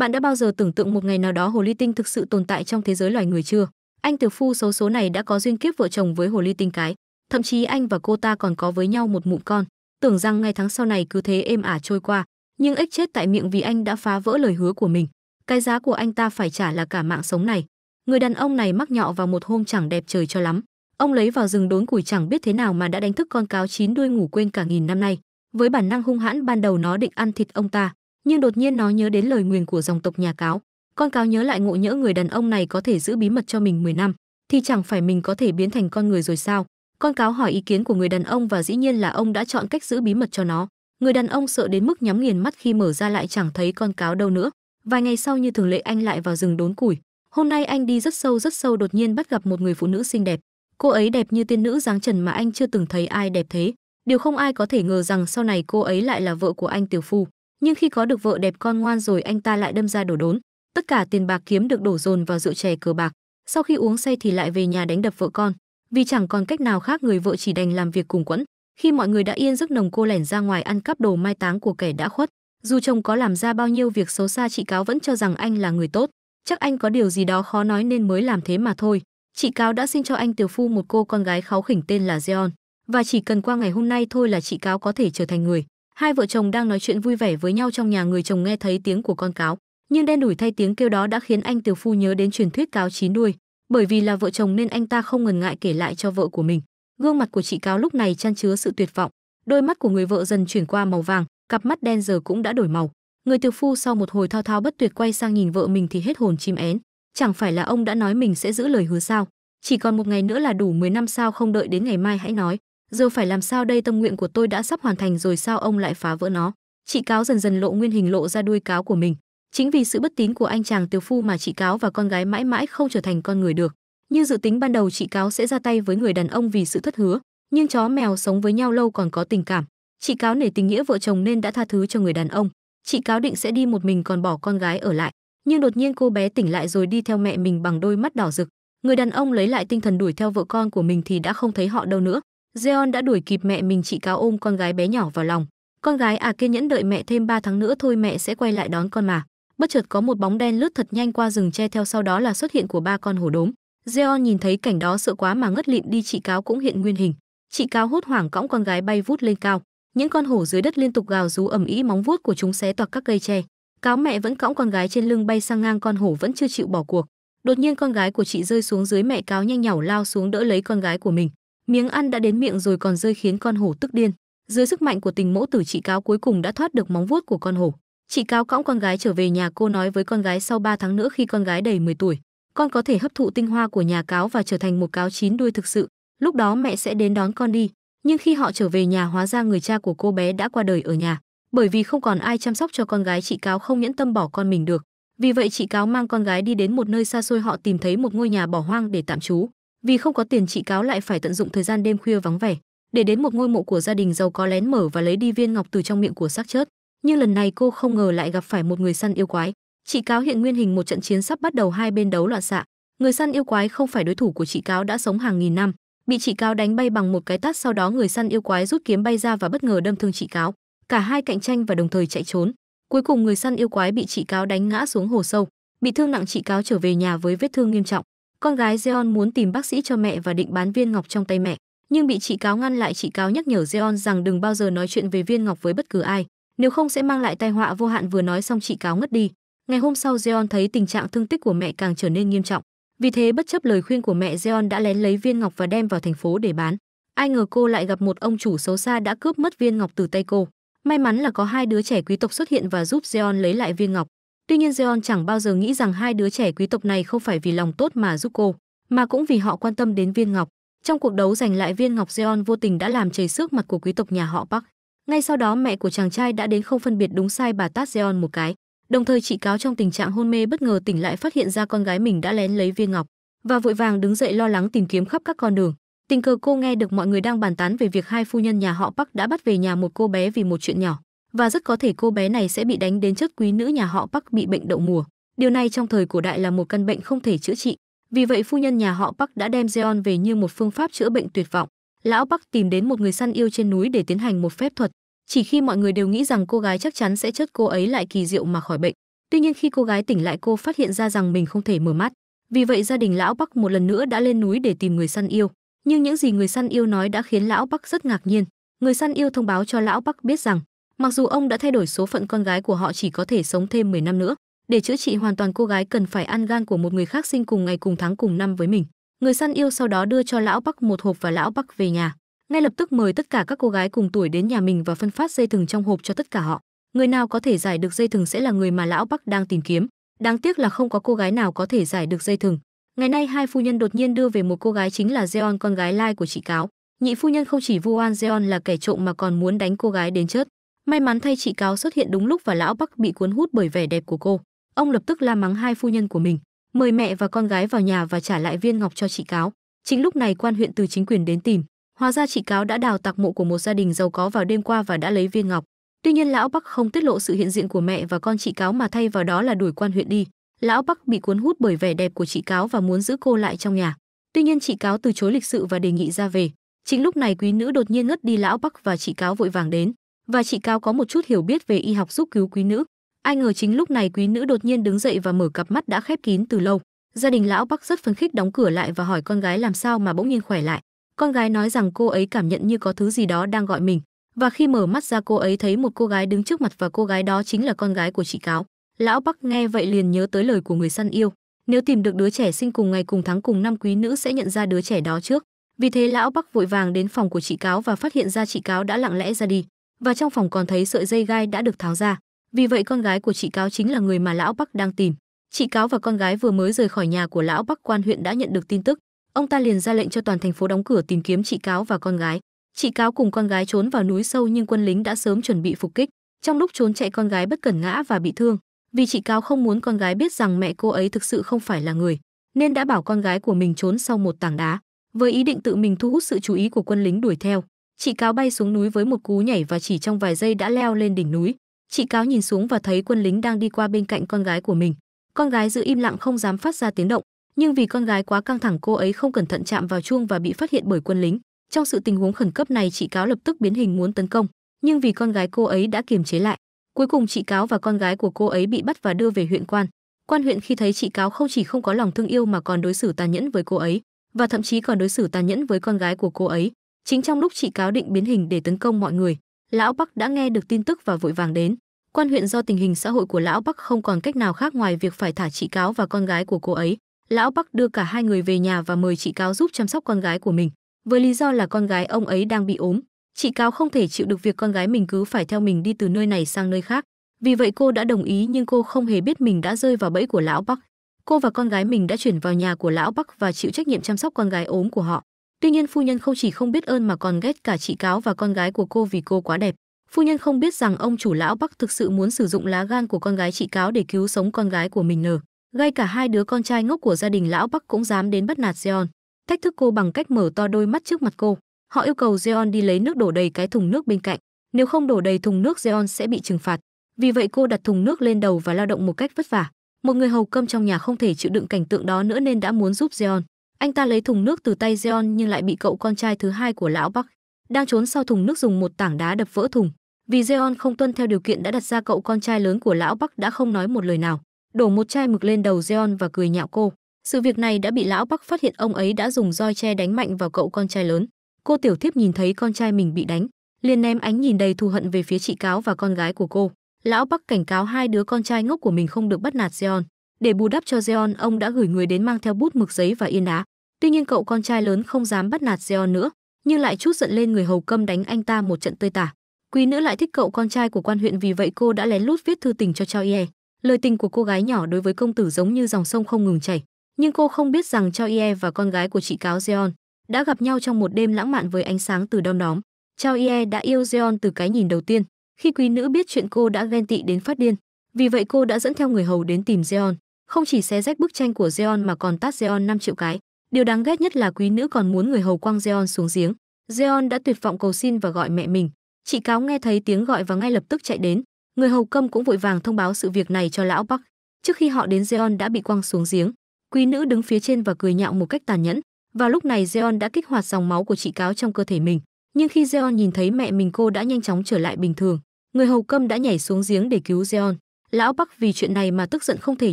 Bạn đã bao giờ tưởng tượng một ngày nào đó hồ ly tinh thực sự tồn tại trong thế giới loài người chưa? Anh tiểu phu xấu số này đã có duyên kiếp vợ chồng với hồ ly tinh cái, thậm chí anh và cô ta còn có với nhau một mụn con. Tưởng rằng ngày tháng sau này cứ thế êm ả trôi qua, nhưng ích chết tại miệng vì anh đã phá vỡ lời hứa của mình. Cái giá của anh ta phải trả là cả mạng sống này. Người đàn ông này mắc nhọ vào một hôm chẳng đẹp trời cho lắm. Ông lấy vào rừng đốn củi chẳng biết thế nào mà đã đánh thức con cáo chín đuôi ngủ quên cả nghìn năm nay. Với bản năng hung hãn ban đầu nó định ăn thịt ông ta, nhưng đột nhiên nó nhớ đến lời nguyền của dòng tộc nhà cáo con cáo nhớ lại ngộ nhỡ người đàn ông này có thể giữ bí mật cho mình 10 năm thì chẳng phải mình có thể biến thành con người rồi sao con cáo hỏi ý kiến của người đàn ông và dĩ nhiên là ông đã chọn cách giữ bí mật cho nó người đàn ông sợ đến mức nhắm nghiền mắt khi mở ra lại chẳng thấy con cáo đâu nữa vài ngày sau như thường lệ anh lại vào rừng đốn củi hôm nay anh đi rất sâu rất sâu đột nhiên bắt gặp một người phụ nữ xinh đẹp cô ấy đẹp như tiên nữ dáng trần mà anh chưa từng thấy ai đẹp thế điều không ai có thể ngờ rằng sau này cô ấy lại là vợ của anh tiểu phu nhưng khi có được vợ đẹp con ngoan rồi anh ta lại đâm ra đổ đốn tất cả tiền bạc kiếm được đổ dồn vào rượu chè cờ bạc sau khi uống say thì lại về nhà đánh đập vợ con vì chẳng còn cách nào khác người vợ chỉ đành làm việc cùng quẫn khi mọi người đã yên giấc nồng cô lẻn ra ngoài ăn cắp đồ mai táng của kẻ đã khuất dù chồng có làm ra bao nhiêu việc xấu xa chị cáo vẫn cho rằng anh là người tốt chắc anh có điều gì đó khó nói nên mới làm thế mà thôi chị cáo đã xin cho anh tiểu phu một cô con gái kháu khỉnh tên là Zeon và chỉ cần qua ngày hôm nay thôi là chị cáo có thể trở thành người Hai vợ chồng đang nói chuyện vui vẻ với nhau trong nhà người chồng nghe thấy tiếng của con cáo, nhưng đen đủi thay tiếng kêu đó đã khiến anh tiểu phu nhớ đến truyền thuyết cáo chín đuôi, bởi vì là vợ chồng nên anh ta không ngần ngại kể lại cho vợ của mình. Gương mặt của chị cáo lúc này chan chứa sự tuyệt vọng, đôi mắt của người vợ dần chuyển qua màu vàng, cặp mắt đen giờ cũng đã đổi màu. Người tiểu phu sau một hồi thao thao bất tuyệt quay sang nhìn vợ mình thì hết hồn chim én, chẳng phải là ông đã nói mình sẽ giữ lời hứa sao? Chỉ còn một ngày nữa là đủ 10 năm sao không đợi đến ngày mai hãy nói, giờ phải làm sao đây tâm nguyện của tôi đã sắp hoàn thành rồi sao ông lại phá vỡ nó chị cáo dần dần lộ nguyên hình lộ ra đuôi cáo của mình chính vì sự bất tín của anh chàng tiểu phu mà chị cáo và con gái mãi mãi không trở thành con người được như dự tính ban đầu chị cáo sẽ ra tay với người đàn ông vì sự thất hứa nhưng chó mèo sống với nhau lâu còn có tình cảm chị cáo nể tình nghĩa vợ chồng nên đã tha thứ cho người đàn ông chị cáo định sẽ đi một mình còn bỏ con gái ở lại nhưng đột nhiên cô bé tỉnh lại rồi đi theo mẹ mình bằng đôi mắt đỏ rực người đàn ông lấy lại tinh thần đuổi theo vợ con của mình thì đã không thấy họ đâu nữa Zeon đã đuổi kịp mẹ mình chị cáo ôm con gái bé nhỏ vào lòng. Con gái à kiên nhẫn đợi mẹ thêm 3 tháng nữa thôi mẹ sẽ quay lại đón con mà. Bất chợt có một bóng đen lướt thật nhanh qua rừng tre theo sau đó là xuất hiện của ba con hổ đốm. Zeon nhìn thấy cảnh đó sợ quá mà ngất lịm đi chị cáo cũng hiện nguyên hình. Chị cáo hốt hoảng cõng con gái bay vút lên cao. Những con hổ dưới đất liên tục gào rú ầm ĩ móng vuốt của chúng xé toạc các cây tre. Cáo mẹ vẫn cõng con gái trên lưng bay sang ngang con hổ vẫn chưa chịu bỏ cuộc. Đột nhiên con gái của chị rơi xuống dưới mẹ cáo nhanh nhảu lao xuống đỡ lấy con gái của mình miếng ăn đã đến miệng rồi còn rơi khiến con hổ tức điên dưới sức mạnh của tình mẫu tử chị cáo cuối cùng đã thoát được móng vuốt của con hổ chị cáo cõng con gái trở về nhà cô nói với con gái sau 3 tháng nữa khi con gái đầy 10 tuổi con có thể hấp thụ tinh hoa của nhà cáo và trở thành một cáo chín đuôi thực sự lúc đó mẹ sẽ đến đón con đi nhưng khi họ trở về nhà hóa ra người cha của cô bé đã qua đời ở nhà bởi vì không còn ai chăm sóc cho con gái chị cáo không nhẫn tâm bỏ con mình được vì vậy chị cáo mang con gái đi đến một nơi xa xôi họ tìm thấy một ngôi nhà bỏ hoang để tạm trú vì không có tiền chị cáo lại phải tận dụng thời gian đêm khuya vắng vẻ để đến một ngôi mộ của gia đình giàu có lén mở và lấy đi viên ngọc từ trong miệng của xác chết nhưng lần này cô không ngờ lại gặp phải một người săn yêu quái chị cáo hiện nguyên hình một trận chiến sắp bắt đầu hai bên đấu loạn xạ người săn yêu quái không phải đối thủ của chị cáo đã sống hàng nghìn năm bị chị cáo đánh bay bằng một cái tát sau đó người săn yêu quái rút kiếm bay ra và bất ngờ đâm thương chị cáo cả hai cạnh tranh và đồng thời chạy trốn cuối cùng người săn yêu quái bị chị cáo đánh ngã xuống hồ sâu bị thương nặng chị cáo trở về nhà với vết thương nghiêm trọng con gái Jeon muốn tìm bác sĩ cho mẹ và định bán viên ngọc trong tay mẹ, nhưng bị chị cáo ngăn lại chị cáo nhắc nhở Jeon rằng đừng bao giờ nói chuyện về viên ngọc với bất cứ ai, nếu không sẽ mang lại tai họa vô hạn vừa nói xong chị cáo ngất đi. Ngày hôm sau Jeon thấy tình trạng thương tích của mẹ càng trở nên nghiêm trọng, vì thế bất chấp lời khuyên của mẹ Jeon đã lén lấy viên ngọc và đem vào thành phố để bán. Ai ngờ cô lại gặp một ông chủ xấu xa đã cướp mất viên ngọc từ tay cô. May mắn là có hai đứa trẻ quý tộc xuất hiện và giúp Jeon lấy lại viên ngọc. Tuy nhiên Jeon chẳng bao giờ nghĩ rằng hai đứa trẻ quý tộc này không phải vì lòng tốt mà giúp cô, mà cũng vì họ quan tâm đến viên ngọc. Trong cuộc đấu giành lại viên ngọc Jeon vô tình đã làm chảy xước mặt của quý tộc nhà họ Park. Ngay sau đó mẹ của chàng trai đã đến không phân biệt đúng sai bà tát Jeon một cái, đồng thời chị cáo trong tình trạng hôn mê bất ngờ tỉnh lại phát hiện ra con gái mình đã lén lấy viên ngọc và vội vàng đứng dậy lo lắng tìm kiếm khắp các con đường. Tình cờ cô nghe được mọi người đang bàn tán về việc hai phu nhân nhà họ Park đã bắt về nhà một cô bé vì một chuyện nhỏ và rất có thể cô bé này sẽ bị đánh đến chất quý nữ nhà họ Park bị bệnh đậu mùa. Điều này trong thời cổ đại là một căn bệnh không thể chữa trị. Vì vậy phu nhân nhà họ Park đã đem Jeon về như một phương pháp chữa bệnh tuyệt vọng. Lão Park tìm đến một người săn yêu trên núi để tiến hành một phép thuật. Chỉ khi mọi người đều nghĩ rằng cô gái chắc chắn sẽ chất cô ấy lại kỳ diệu mà khỏi bệnh. Tuy nhiên khi cô gái tỉnh lại cô phát hiện ra rằng mình không thể mở mắt. Vì vậy gia đình lão Bắc một lần nữa đã lên núi để tìm người săn yêu. Nhưng những gì người săn yêu nói đã khiến lão Bắc rất ngạc nhiên. Người săn yêu thông báo cho lão Bắc biết rằng Mặc dù ông đã thay đổi số phận con gái của họ chỉ có thể sống thêm 10 năm nữa, để chữa trị hoàn toàn cô gái cần phải ăn gan của một người khác sinh cùng ngày cùng tháng cùng năm với mình. Người săn yêu sau đó đưa cho lão Bắc một hộp và lão Bắc về nhà, ngay lập tức mời tất cả các cô gái cùng tuổi đến nhà mình và phân phát dây thừng trong hộp cho tất cả họ. Người nào có thể giải được dây thừng sẽ là người mà lão Bắc đang tìm kiếm. Đáng tiếc là không có cô gái nào có thể giải được dây thừng. Ngày nay hai phu nhân đột nhiên đưa về một cô gái chính là Jeon con gái lai của chị cáo. Nhị phu nhân không chỉ vu oan Jeon là kẻ trộm mà còn muốn đánh cô gái đến chết. May mắn thay chị cáo xuất hiện đúng lúc và lão Bắc bị cuốn hút bởi vẻ đẹp của cô. Ông lập tức la mắng hai phu nhân của mình, mời mẹ và con gái vào nhà và trả lại viên ngọc cho chị cáo. Chính lúc này quan huyện từ chính quyền đến tìm, hóa ra chị cáo đã đào tạc mộ của một gia đình giàu có vào đêm qua và đã lấy viên ngọc. Tuy nhiên lão Bắc không tiết lộ sự hiện diện của mẹ và con chị cáo mà thay vào đó là đuổi quan huyện đi. Lão Bắc bị cuốn hút bởi vẻ đẹp của chị cáo và muốn giữ cô lại trong nhà. Tuy nhiên chị cáo từ chối lịch sự và đề nghị ra về. Chính lúc này quý nữ đột nhiên ngất đi lão Bắc và chị cáo vội vàng đến và chị Cao có một chút hiểu biết về y học giúp cứu quý nữ. Ai ngờ chính lúc này quý nữ đột nhiên đứng dậy và mở cặp mắt đã khép kín từ lâu. Gia đình lão Bắc rất phấn khích đóng cửa lại và hỏi con gái làm sao mà bỗng nhiên khỏe lại. Con gái nói rằng cô ấy cảm nhận như có thứ gì đó đang gọi mình, và khi mở mắt ra cô ấy thấy một cô gái đứng trước mặt và cô gái đó chính là con gái của chị Cáo. Lão Bắc nghe vậy liền nhớ tới lời của người săn yêu, nếu tìm được đứa trẻ sinh cùng ngày cùng tháng cùng năm quý nữ sẽ nhận ra đứa trẻ đó trước. Vì thế lão Bắc vội vàng đến phòng của chị Cáo và phát hiện ra chị Cáo đã lặng lẽ ra đi và trong phòng còn thấy sợi dây gai đã được tháo ra. Vì vậy con gái của chị cáo chính là người mà lão Bắc đang tìm. Chị cáo và con gái vừa mới rời khỏi nhà của lão Bắc quan huyện đã nhận được tin tức, ông ta liền ra lệnh cho toàn thành phố đóng cửa tìm kiếm chị cáo và con gái. Chị cáo cùng con gái trốn vào núi sâu nhưng quân lính đã sớm chuẩn bị phục kích. Trong lúc trốn chạy con gái bất cẩn ngã và bị thương, vì chị cáo không muốn con gái biết rằng mẹ cô ấy thực sự không phải là người, nên đã bảo con gái của mình trốn sau một tảng đá, với ý định tự mình thu hút sự chú ý của quân lính đuổi theo. Chị cáo bay xuống núi với một cú nhảy và chỉ trong vài giây đã leo lên đỉnh núi. Chị cáo nhìn xuống và thấy quân lính đang đi qua bên cạnh con gái của mình. Con gái giữ im lặng không dám phát ra tiếng động, nhưng vì con gái quá căng thẳng cô ấy không cẩn thận chạm vào chuông và bị phát hiện bởi quân lính. Trong sự tình huống khẩn cấp này chị cáo lập tức biến hình muốn tấn công, nhưng vì con gái cô ấy đã kiềm chế lại. Cuối cùng chị cáo và con gái của cô ấy bị bắt và đưa về huyện quan. Quan huyện khi thấy chị cáo không chỉ không có lòng thương yêu mà còn đối xử tàn nhẫn với cô ấy và thậm chí còn đối xử tàn nhẫn với con gái của cô ấy. Chính trong lúc chị cáo định biến hình để tấn công mọi người, lão Bắc đã nghe được tin tức và vội vàng đến. Quan huyện do tình hình xã hội của lão Bắc không còn cách nào khác ngoài việc phải thả chị cáo và con gái của cô ấy. Lão Bắc đưa cả hai người về nhà và mời chị cáo giúp chăm sóc con gái của mình, với lý do là con gái ông ấy đang bị ốm. Chị cáo không thể chịu được việc con gái mình cứ phải theo mình đi từ nơi này sang nơi khác. Vì vậy cô đã đồng ý nhưng cô không hề biết mình đã rơi vào bẫy của lão Bắc. Cô và con gái mình đã chuyển vào nhà của lão Bắc và chịu trách nhiệm chăm sóc con gái ốm của họ. Tuy nhiên phu nhân không chỉ không biết ơn mà còn ghét cả chị cáo và con gái của cô vì cô quá đẹp. Phu nhân không biết rằng ông chủ lão Bắc thực sự muốn sử dụng lá gan của con gái chị cáo để cứu sống con gái của mình nở. Ngay cả hai đứa con trai ngốc của gia đình lão Bắc cũng dám đến bắt nạt Zeon, thách thức cô bằng cách mở to đôi mắt trước mặt cô. Họ yêu cầu Zeon đi lấy nước đổ đầy cái thùng nước bên cạnh, nếu không đổ đầy thùng nước Zeon sẽ bị trừng phạt. Vì vậy cô đặt thùng nước lên đầu và lao động một cách vất vả. Một người hầu cơm trong nhà không thể chịu đựng cảnh tượng đó nữa nên đã muốn giúp Zeon. Anh ta lấy thùng nước từ tay Jeon nhưng lại bị cậu con trai thứ hai của lão Bắc đang trốn sau thùng nước dùng một tảng đá đập vỡ thùng. Vì Jeon không tuân theo điều kiện đã đặt ra cậu con trai lớn của lão Bắc đã không nói một lời nào, đổ một chai mực lên đầu Jeon và cười nhạo cô. Sự việc này đã bị lão Bắc phát hiện ông ấy đã dùng roi tre đánh mạnh vào cậu con trai lớn. Cô tiểu thiếp nhìn thấy con trai mình bị đánh, liền ném ánh nhìn đầy thù hận về phía chị cáo và con gái của cô. Lão Bắc cảnh cáo hai đứa con trai ngốc của mình không được bắt nạt Jeon. Để bù đắp cho Zeon, ông đã gửi người đến mang theo bút mực giấy và yên đá. Tuy nhiên cậu con trai lớn không dám bắt nạt Zeon nữa, nhưng lại chút giận lên người hầu câm đánh anh ta một trận tơi tả. Quý nữ lại thích cậu con trai của quan huyện vì vậy cô đã lén lút viết thư tình cho Chao Ye. Lời tình của cô gái nhỏ đối với công tử giống như dòng sông không ngừng chảy, nhưng cô không biết rằng Chao Ye và con gái của chị cáo Zeon đã gặp nhau trong một đêm lãng mạn với ánh sáng từ đom đóm. Chao Ye đã yêu Zeon từ cái nhìn đầu tiên. Khi quý nữ biết chuyện cô đã ghen tị đến phát điên, vì vậy cô đã dẫn theo người hầu đến tìm Zeon không chỉ xé rách bức tranh của Zeon mà còn tát Zeon 5 triệu cái. Điều đáng ghét nhất là quý nữ còn muốn người hầu quăng Zeon xuống giếng. Zeon đã tuyệt vọng cầu xin và gọi mẹ mình. Chị cáo nghe thấy tiếng gọi và ngay lập tức chạy đến. Người hầu câm cũng vội vàng thông báo sự việc này cho lão Bắc. Trước khi họ đến Zeon đã bị quăng xuống giếng. Quý nữ đứng phía trên và cười nhạo một cách tàn nhẫn. Và lúc này Zeon đã kích hoạt dòng máu của chị cáo trong cơ thể mình. Nhưng khi Zeon nhìn thấy mẹ mình cô đã nhanh chóng trở lại bình thường. Người hầu câm đã nhảy xuống giếng để cứu Zeon. Lão Bắc vì chuyện này mà tức giận không thể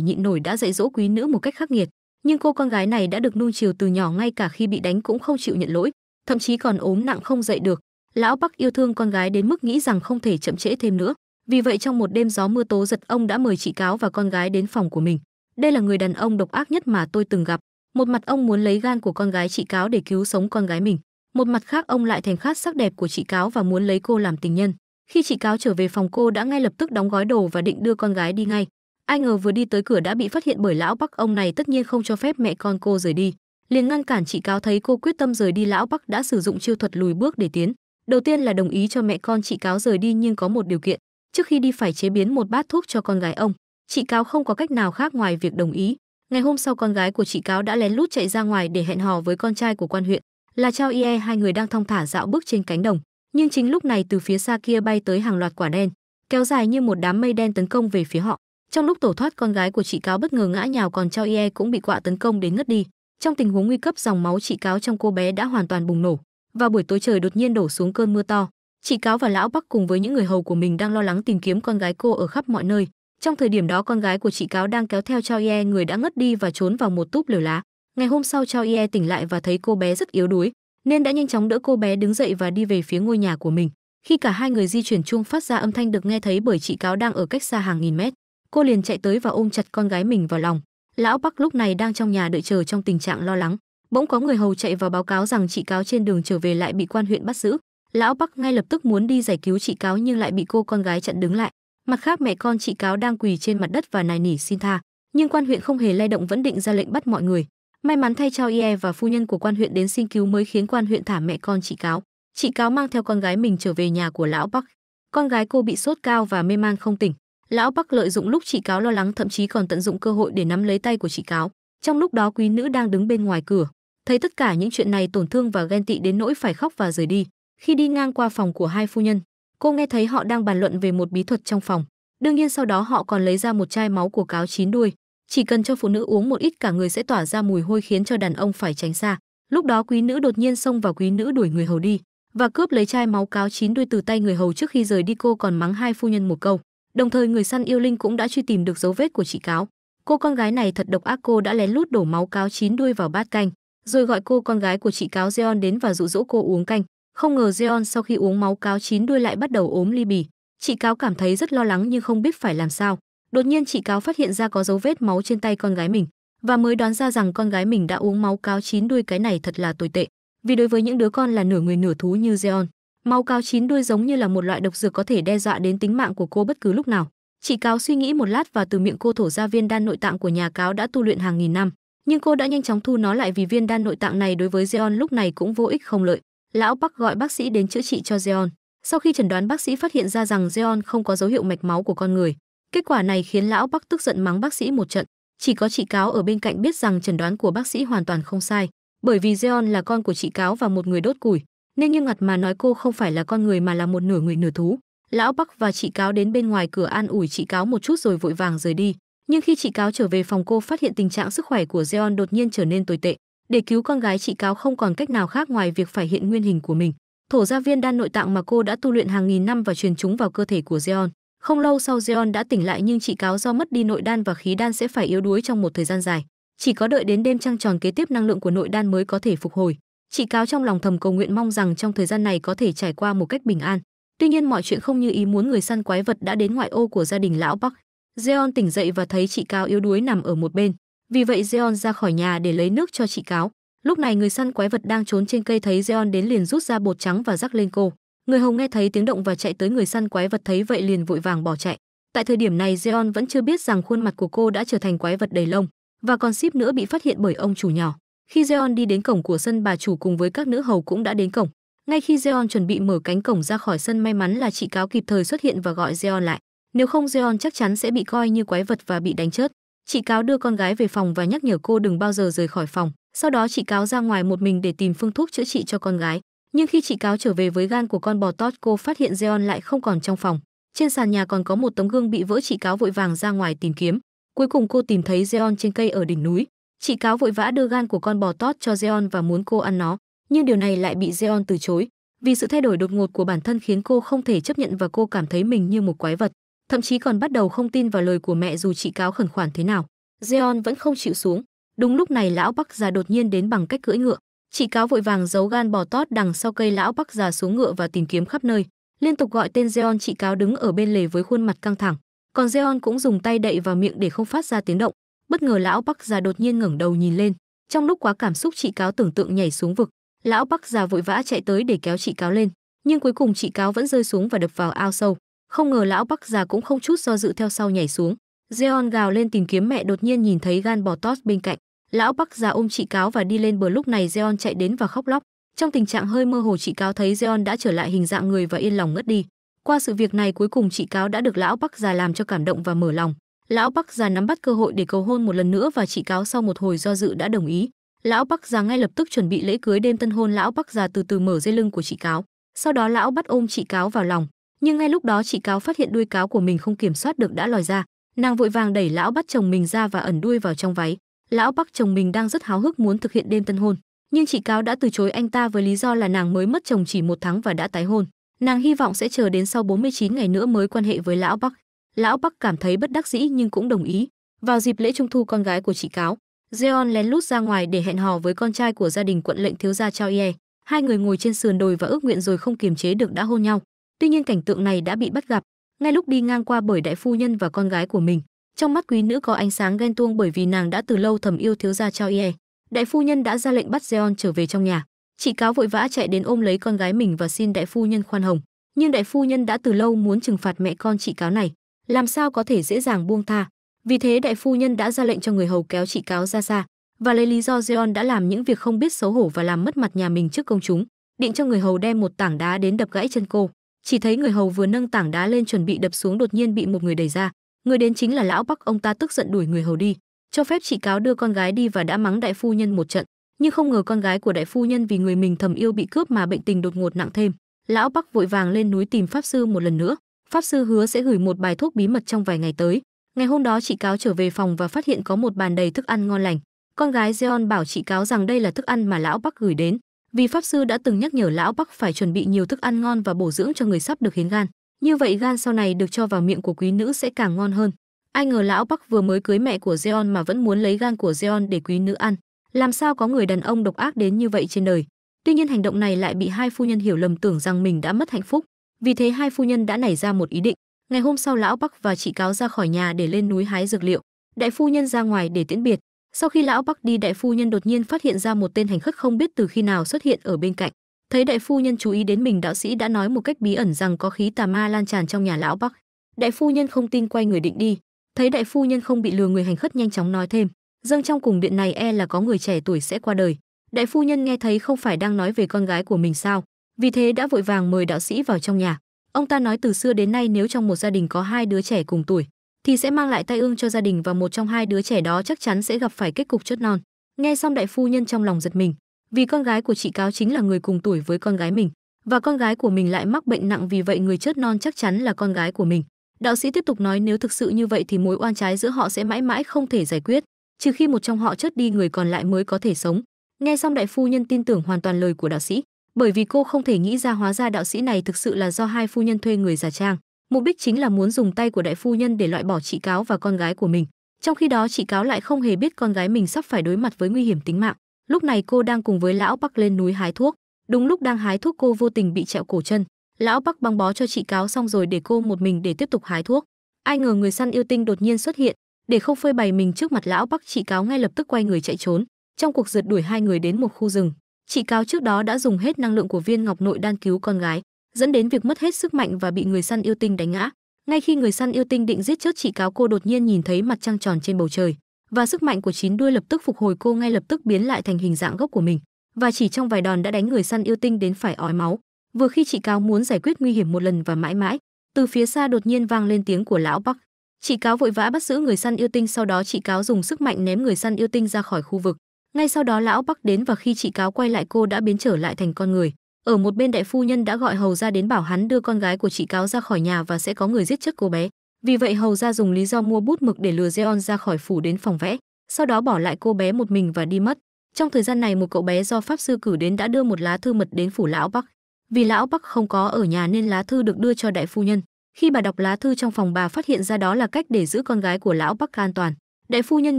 nhịn nổi đã dạy dỗ quý nữ một cách khắc nghiệt, nhưng cô con gái này đã được nuông chiều từ nhỏ ngay cả khi bị đánh cũng không chịu nhận lỗi, thậm chí còn ốm nặng không dậy được. Lão Bắc yêu thương con gái đến mức nghĩ rằng không thể chậm trễ thêm nữa. Vì vậy trong một đêm gió mưa tố giật ông đã mời chị cáo và con gái đến phòng của mình. Đây là người đàn ông độc ác nhất mà tôi từng gặp. Một mặt ông muốn lấy gan của con gái chị cáo để cứu sống con gái mình. Một mặt khác ông lại thèm khát sắc đẹp của chị cáo và muốn lấy cô làm tình nhân. Khi chị cáo trở về phòng cô đã ngay lập tức đóng gói đồ và định đưa con gái đi ngay. Ai ngờ vừa đi tới cửa đã bị phát hiện bởi lão Bắc ông này tất nhiên không cho phép mẹ con cô rời đi. Liền ngăn cản chị cáo thấy cô quyết tâm rời đi lão Bắc đã sử dụng chiêu thuật lùi bước để tiến. Đầu tiên là đồng ý cho mẹ con chị cáo rời đi nhưng có một điều kiện, trước khi đi phải chế biến một bát thuốc cho con gái ông. Chị cáo không có cách nào khác ngoài việc đồng ý. Ngày hôm sau con gái của chị cáo đã lén lút chạy ra ngoài để hẹn hò với con trai của quan huyện, là Trao Ie hai người đang thong thả dạo bước trên cánh đồng. Nhưng chính lúc này từ phía xa kia bay tới hàng loạt quả đen, kéo dài như một đám mây đen tấn công về phía họ. Trong lúc tổ thoát con gái của chị cáo bất ngờ ngã nhào còn Trao Ie cũng bị quạ tấn công đến ngất đi. Trong tình huống nguy cấp dòng máu chị cáo trong cô bé đã hoàn toàn bùng nổ. Vào buổi tối trời đột nhiên đổ xuống cơn mưa to. Chị cáo và lão Bắc cùng với những người hầu của mình đang lo lắng tìm kiếm con gái cô ở khắp mọi nơi. Trong thời điểm đó con gái của chị cáo đang kéo theo Trao Ie người đã ngất đi và trốn vào một túp lều lá. Ngày hôm sau Trao Ie tỉnh lại và thấy cô bé rất yếu đuối, nên đã nhanh chóng đỡ cô bé đứng dậy và đi về phía ngôi nhà của mình. Khi cả hai người di chuyển chuông phát ra âm thanh được nghe thấy bởi chị cáo đang ở cách xa hàng nghìn mét, cô liền chạy tới và ôm chặt con gái mình vào lòng. Lão Bắc lúc này đang trong nhà đợi chờ trong tình trạng lo lắng, bỗng có người hầu chạy vào báo cáo rằng chị cáo trên đường trở về lại bị quan huyện bắt giữ. Lão Bắc ngay lập tức muốn đi giải cứu chị cáo nhưng lại bị cô con gái chặn đứng lại. Mặt khác mẹ con chị cáo đang quỳ trên mặt đất và nài nỉ xin tha, nhưng quan huyện không hề lay động vẫn định ra lệnh bắt mọi người. May mắn thay cho IE và phu nhân của quan huyện đến xin cứu mới khiến quan huyện thả mẹ con chị cáo. Chị cáo mang theo con gái mình trở về nhà của lão Bắc. Con gái cô bị sốt cao và mê man không tỉnh. Lão Bắc lợi dụng lúc chị cáo lo lắng thậm chí còn tận dụng cơ hội để nắm lấy tay của chị cáo. Trong lúc đó quý nữ đang đứng bên ngoài cửa, thấy tất cả những chuyện này tổn thương và ghen tị đến nỗi phải khóc và rời đi. Khi đi ngang qua phòng của hai phu nhân, cô nghe thấy họ đang bàn luận về một bí thuật trong phòng. Đương nhiên sau đó họ còn lấy ra một chai máu của cáo chín đuôi, chỉ cần cho phụ nữ uống một ít cả người sẽ tỏa ra mùi hôi khiến cho đàn ông phải tránh xa lúc đó quý nữ đột nhiên xông vào quý nữ đuổi người hầu đi và cướp lấy chai máu cáo chín đuôi từ tay người hầu trước khi rời đi cô còn mắng hai phu nhân một câu đồng thời người săn yêu linh cũng đã truy tìm được dấu vết của chị cáo cô con gái này thật độc ác cô đã lén lút đổ máu cáo chín đuôi vào bát canh rồi gọi cô con gái của chị cáo Jeon đến và dụ dỗ cô uống canh không ngờ Jeon sau khi uống máu cáo chín đuôi lại bắt đầu ốm ly bì chị cáo cảm thấy rất lo lắng nhưng không biết phải làm sao Đột nhiên chị cáo phát hiện ra có dấu vết máu trên tay con gái mình và mới đoán ra rằng con gái mình đã uống máu cáo chín đuôi cái này thật là tồi tệ, vì đối với những đứa con là nửa người nửa thú như Zeon, máu cáo chín đuôi giống như là một loại độc dược có thể đe dọa đến tính mạng của cô bất cứ lúc nào. Chị cáo suy nghĩ một lát và từ miệng cô thổ ra viên đan nội tạng của nhà cáo đã tu luyện hàng nghìn năm, nhưng cô đã nhanh chóng thu nó lại vì viên đan nội tạng này đối với Zeon lúc này cũng vô ích không lợi. Lão Bắc gọi bác sĩ đến chữa trị cho Zeon. Sau khi chẩn đoán bác sĩ phát hiện ra rằng Zeon không có dấu hiệu mạch máu của con người, Kết quả này khiến lão Bắc tức giận mắng bác sĩ một trận, chỉ có chị cáo ở bên cạnh biết rằng chẩn đoán của bác sĩ hoàn toàn không sai, bởi vì Zeon là con của chị cáo và một người đốt củi, nên nghiêm ngặt mà nói cô không phải là con người mà là một nửa người nửa thú. Lão Bắc và chị cáo đến bên ngoài cửa an ủi chị cáo một chút rồi vội vàng rời đi, nhưng khi chị cáo trở về phòng cô phát hiện tình trạng sức khỏe của Zeon đột nhiên trở nên tồi tệ, để cứu con gái chị cáo không còn cách nào khác ngoài việc phải hiện nguyên hình của mình thổ gia viên đan nội tạng mà cô đã tu luyện hàng nghìn năm và truyền chúng vào cơ thể của Zeon. Không lâu sau Jeon đã tỉnh lại nhưng chị cáo do mất đi nội đan và khí đan sẽ phải yếu đuối trong một thời gian dài. Chỉ có đợi đến đêm trăng tròn kế tiếp năng lượng của nội đan mới có thể phục hồi. Chị cáo trong lòng thầm cầu nguyện mong rằng trong thời gian này có thể trải qua một cách bình an. Tuy nhiên mọi chuyện không như ý muốn người săn quái vật đã đến ngoại ô của gia đình lão Park. Jeon tỉnh dậy và thấy chị cáo yếu đuối nằm ở một bên. Vì vậy Jeon ra khỏi nhà để lấy nước cho chị cáo. Lúc này người săn quái vật đang trốn trên cây thấy Jeon đến liền rút ra bột trắng và rắc lên cô. Người hầu nghe thấy tiếng động và chạy tới người săn quái vật thấy vậy liền vội vàng bỏ chạy. Tại thời điểm này Zeon vẫn chưa biết rằng khuôn mặt của cô đã trở thành quái vật đầy lông và còn ship nữa bị phát hiện bởi ông chủ nhỏ. Khi Zeon đi đến cổng của sân bà chủ cùng với các nữ hầu cũng đã đến cổng. Ngay khi Zeon chuẩn bị mở cánh cổng ra khỏi sân may mắn là chị cáo kịp thời xuất hiện và gọi Zeon lại. Nếu không Zeon chắc chắn sẽ bị coi như quái vật và bị đánh chết. Chị cáo đưa con gái về phòng và nhắc nhở cô đừng bao giờ rời khỏi phòng. Sau đó chị cáo ra ngoài một mình để tìm phương thuốc chữa trị cho con gái. Nhưng khi chị cáo trở về với gan của con bò tót, cô phát hiện Zeon lại không còn trong phòng. Trên sàn nhà còn có một tấm gương bị vỡ, chị cáo vội vàng ra ngoài tìm kiếm. Cuối cùng cô tìm thấy Zeon trên cây ở đỉnh núi. Chị cáo vội vã đưa gan của con bò tót cho Zeon và muốn cô ăn nó, nhưng điều này lại bị Zeon từ chối. Vì sự thay đổi đột ngột của bản thân khiến cô không thể chấp nhận và cô cảm thấy mình như một quái vật, thậm chí còn bắt đầu không tin vào lời của mẹ dù chị cáo khẩn khoản thế nào. Zeon vẫn không chịu xuống. Đúng lúc này lão Bắc già đột nhiên đến bằng cách cưỡi ngựa, Chị cáo vội vàng giấu gan bò tót đằng sau cây lão bắc già xuống ngựa và tìm kiếm khắp nơi, liên tục gọi tên Jeon chị cáo đứng ở bên lề với khuôn mặt căng thẳng, còn Jeon cũng dùng tay đậy vào miệng để không phát ra tiếng động. Bất ngờ lão bắc già đột nhiên ngẩng đầu nhìn lên, trong lúc quá cảm xúc chị cáo tưởng tượng nhảy xuống vực, lão bắc già vội vã chạy tới để kéo chị cáo lên, nhưng cuối cùng chị cáo vẫn rơi xuống và đập vào ao sâu. Không ngờ lão bắc già cũng không chút do dự theo sau nhảy xuống. Jeon gào lên tìm kiếm mẹ đột nhiên nhìn thấy gan bò tót bên cạnh, Lão Bắc già ôm chị cáo và đi lên bờ lúc này Zeon chạy đến và khóc lóc. Trong tình trạng hơi mơ hồ chị cáo thấy Zeon đã trở lại hình dạng người và yên lòng ngất đi. Qua sự việc này cuối cùng chị cáo đã được lão Bắc già làm cho cảm động và mở lòng. Lão Bắc già nắm bắt cơ hội để cầu hôn một lần nữa và chị cáo sau một hồi do dự đã đồng ý. Lão Bắc già ngay lập tức chuẩn bị lễ cưới đêm tân hôn lão Bắc già từ từ mở dây lưng của chị cáo. Sau đó lão bắt ôm chị cáo vào lòng, nhưng ngay lúc đó chị cáo phát hiện đuôi cáo của mình không kiểm soát được đã lòi ra, nàng vội vàng đẩy lão bắt chồng mình ra và ẩn đuôi vào trong váy lão bắc chồng mình đang rất háo hức muốn thực hiện đêm tân hôn nhưng chị cáo đã từ chối anh ta với lý do là nàng mới mất chồng chỉ một tháng và đã tái hôn nàng hy vọng sẽ chờ đến sau 49 ngày nữa mới quan hệ với lão bắc lão bắc cảm thấy bất đắc dĩ nhưng cũng đồng ý vào dịp lễ trung thu con gái của chị cáo Zeon lén lút ra ngoài để hẹn hò với con trai của gia đình quận lệnh thiếu gia Chao Ye. Hai người ngồi trên sườn đồi và ước nguyện rồi không kiềm chế được đã hôn nhau. Tuy nhiên cảnh tượng này đã bị bắt gặp ngay lúc đi ngang qua bởi đại phu nhân và con gái của mình trong mắt quý nữ có ánh sáng ghen tuông bởi vì nàng đã từ lâu thầm yêu thiếu gia Chao Ye. Đại phu nhân đã ra lệnh bắt Zeon trở về trong nhà. Chị cáo vội vã chạy đến ôm lấy con gái mình và xin đại phu nhân khoan hồng, nhưng đại phu nhân đã từ lâu muốn trừng phạt mẹ con chị cáo này, làm sao có thể dễ dàng buông tha. Vì thế đại phu nhân đã ra lệnh cho người hầu kéo chị cáo ra xa, và lấy lý do Zeon đã làm những việc không biết xấu hổ và làm mất mặt nhà mình trước công chúng, định cho người hầu đem một tảng đá đến đập gãy chân cô. Chỉ thấy người hầu vừa nâng tảng đá lên chuẩn bị đập xuống đột nhiên bị một người đẩy ra, người đến chính là lão bắc ông ta tức giận đuổi người hầu đi cho phép chị cáo đưa con gái đi và đã mắng đại phu nhân một trận nhưng không ngờ con gái của đại phu nhân vì người mình thầm yêu bị cướp mà bệnh tình đột ngột nặng thêm lão bắc vội vàng lên núi tìm pháp sư một lần nữa pháp sư hứa sẽ gửi một bài thuốc bí mật trong vài ngày tới ngày hôm đó chị cáo trở về phòng và phát hiện có một bàn đầy thức ăn ngon lành con gái Zeon bảo chị cáo rằng đây là thức ăn mà lão Bắc gửi đến, vì pháp sư đã từng nhắc nhở lão Bắc phải chuẩn bị nhiều thức ăn ngon và bổ dưỡng cho người sắp được hiến gan. Như vậy gan sau này được cho vào miệng của quý nữ sẽ càng ngon hơn. Ai ngờ lão Bắc vừa mới cưới mẹ của Zeon mà vẫn muốn lấy gan của Zeon để quý nữ ăn. Làm sao có người đàn ông độc ác đến như vậy trên đời? Tuy nhiên hành động này lại bị hai phu nhân hiểu lầm tưởng rằng mình đã mất hạnh phúc. Vì thế hai phu nhân đã nảy ra một ý định. Ngày hôm sau lão Bắc và chị cáo ra khỏi nhà để lên núi hái dược liệu. Đại phu nhân ra ngoài để tiễn biệt. Sau khi lão Bắc đi, đại phu nhân đột nhiên phát hiện ra một tên hành khất không biết từ khi nào xuất hiện ở bên cạnh thấy đại phu nhân chú ý đến mình đạo sĩ đã nói một cách bí ẩn rằng có khí tà ma lan tràn trong nhà lão bắc đại phu nhân không tin quay người định đi thấy đại phu nhân không bị lừa người hành khất nhanh chóng nói thêm dâng trong cùng điện này e là có người trẻ tuổi sẽ qua đời đại phu nhân nghe thấy không phải đang nói về con gái của mình sao vì thế đã vội vàng mời đạo sĩ vào trong nhà ông ta nói từ xưa đến nay nếu trong một gia đình có hai đứa trẻ cùng tuổi thì sẽ mang lại tai ương cho gia đình và một trong hai đứa trẻ đó chắc chắn sẽ gặp phải kết cục chốt non nghe xong đại phu nhân trong lòng giật mình vì con gái của chị cáo chính là người cùng tuổi với con gái mình và con gái của mình lại mắc bệnh nặng vì vậy người chết non chắc chắn là con gái của mình đạo sĩ tiếp tục nói nếu thực sự như vậy thì mối oan trái giữa họ sẽ mãi mãi không thể giải quyết trừ khi một trong họ chết đi người còn lại mới có thể sống nghe xong đại phu nhân tin tưởng hoàn toàn lời của đạo sĩ bởi vì cô không thể nghĩ ra hóa ra đạo sĩ này thực sự là do hai phu nhân thuê người giả trang mục đích chính là muốn dùng tay của đại phu nhân để loại bỏ chị cáo và con gái của mình trong khi đó chị cáo lại không hề biết con gái mình sắp phải đối mặt với nguy hiểm tính mạng Lúc này cô đang cùng với lão Bắc lên núi hái thuốc. Đúng lúc đang hái thuốc cô vô tình bị trẹo cổ chân. Lão Bắc băng bó cho chị cáo xong rồi để cô một mình để tiếp tục hái thuốc. Ai ngờ người săn yêu tinh đột nhiên xuất hiện, để không phơi bày mình trước mặt lão Bắc chị cáo ngay lập tức quay người chạy trốn. Trong cuộc rượt đuổi hai người đến một khu rừng, chị cáo trước đó đã dùng hết năng lượng của viên ngọc nội đan cứu con gái, dẫn đến việc mất hết sức mạnh và bị người săn yêu tinh đánh ngã. Ngay khi người săn yêu tinh định giết chết chị cáo cô đột nhiên nhìn thấy mặt trăng tròn trên bầu trời và sức mạnh của chín đuôi lập tức phục hồi cô ngay lập tức biến lại thành hình dạng gốc của mình và chỉ trong vài đòn đã đánh người săn yêu tinh đến phải ói máu vừa khi chị cáo muốn giải quyết nguy hiểm một lần và mãi mãi từ phía xa đột nhiên vang lên tiếng của lão bắc chị cáo vội vã bắt giữ người săn yêu tinh sau đó chị cáo dùng sức mạnh ném người săn yêu tinh ra khỏi khu vực ngay sau đó lão bắc đến và khi chị cáo quay lại cô đã biến trở lại thành con người ở một bên đại phu nhân đã gọi hầu ra đến bảo hắn đưa con gái của chị cáo ra khỏi nhà và sẽ có người giết chết cô bé vì vậy Hầu ra dùng lý do mua bút mực để lừa Jeon ra khỏi phủ đến phòng vẽ, sau đó bỏ lại cô bé một mình và đi mất. Trong thời gian này một cậu bé do pháp sư cử đến đã đưa một lá thư mật đến phủ lão Bắc. Vì lão Bắc không có ở nhà nên lá thư được đưa cho đại phu nhân. Khi bà đọc lá thư trong phòng bà phát hiện ra đó là cách để giữ con gái của lão Bắc an toàn. Đại phu nhân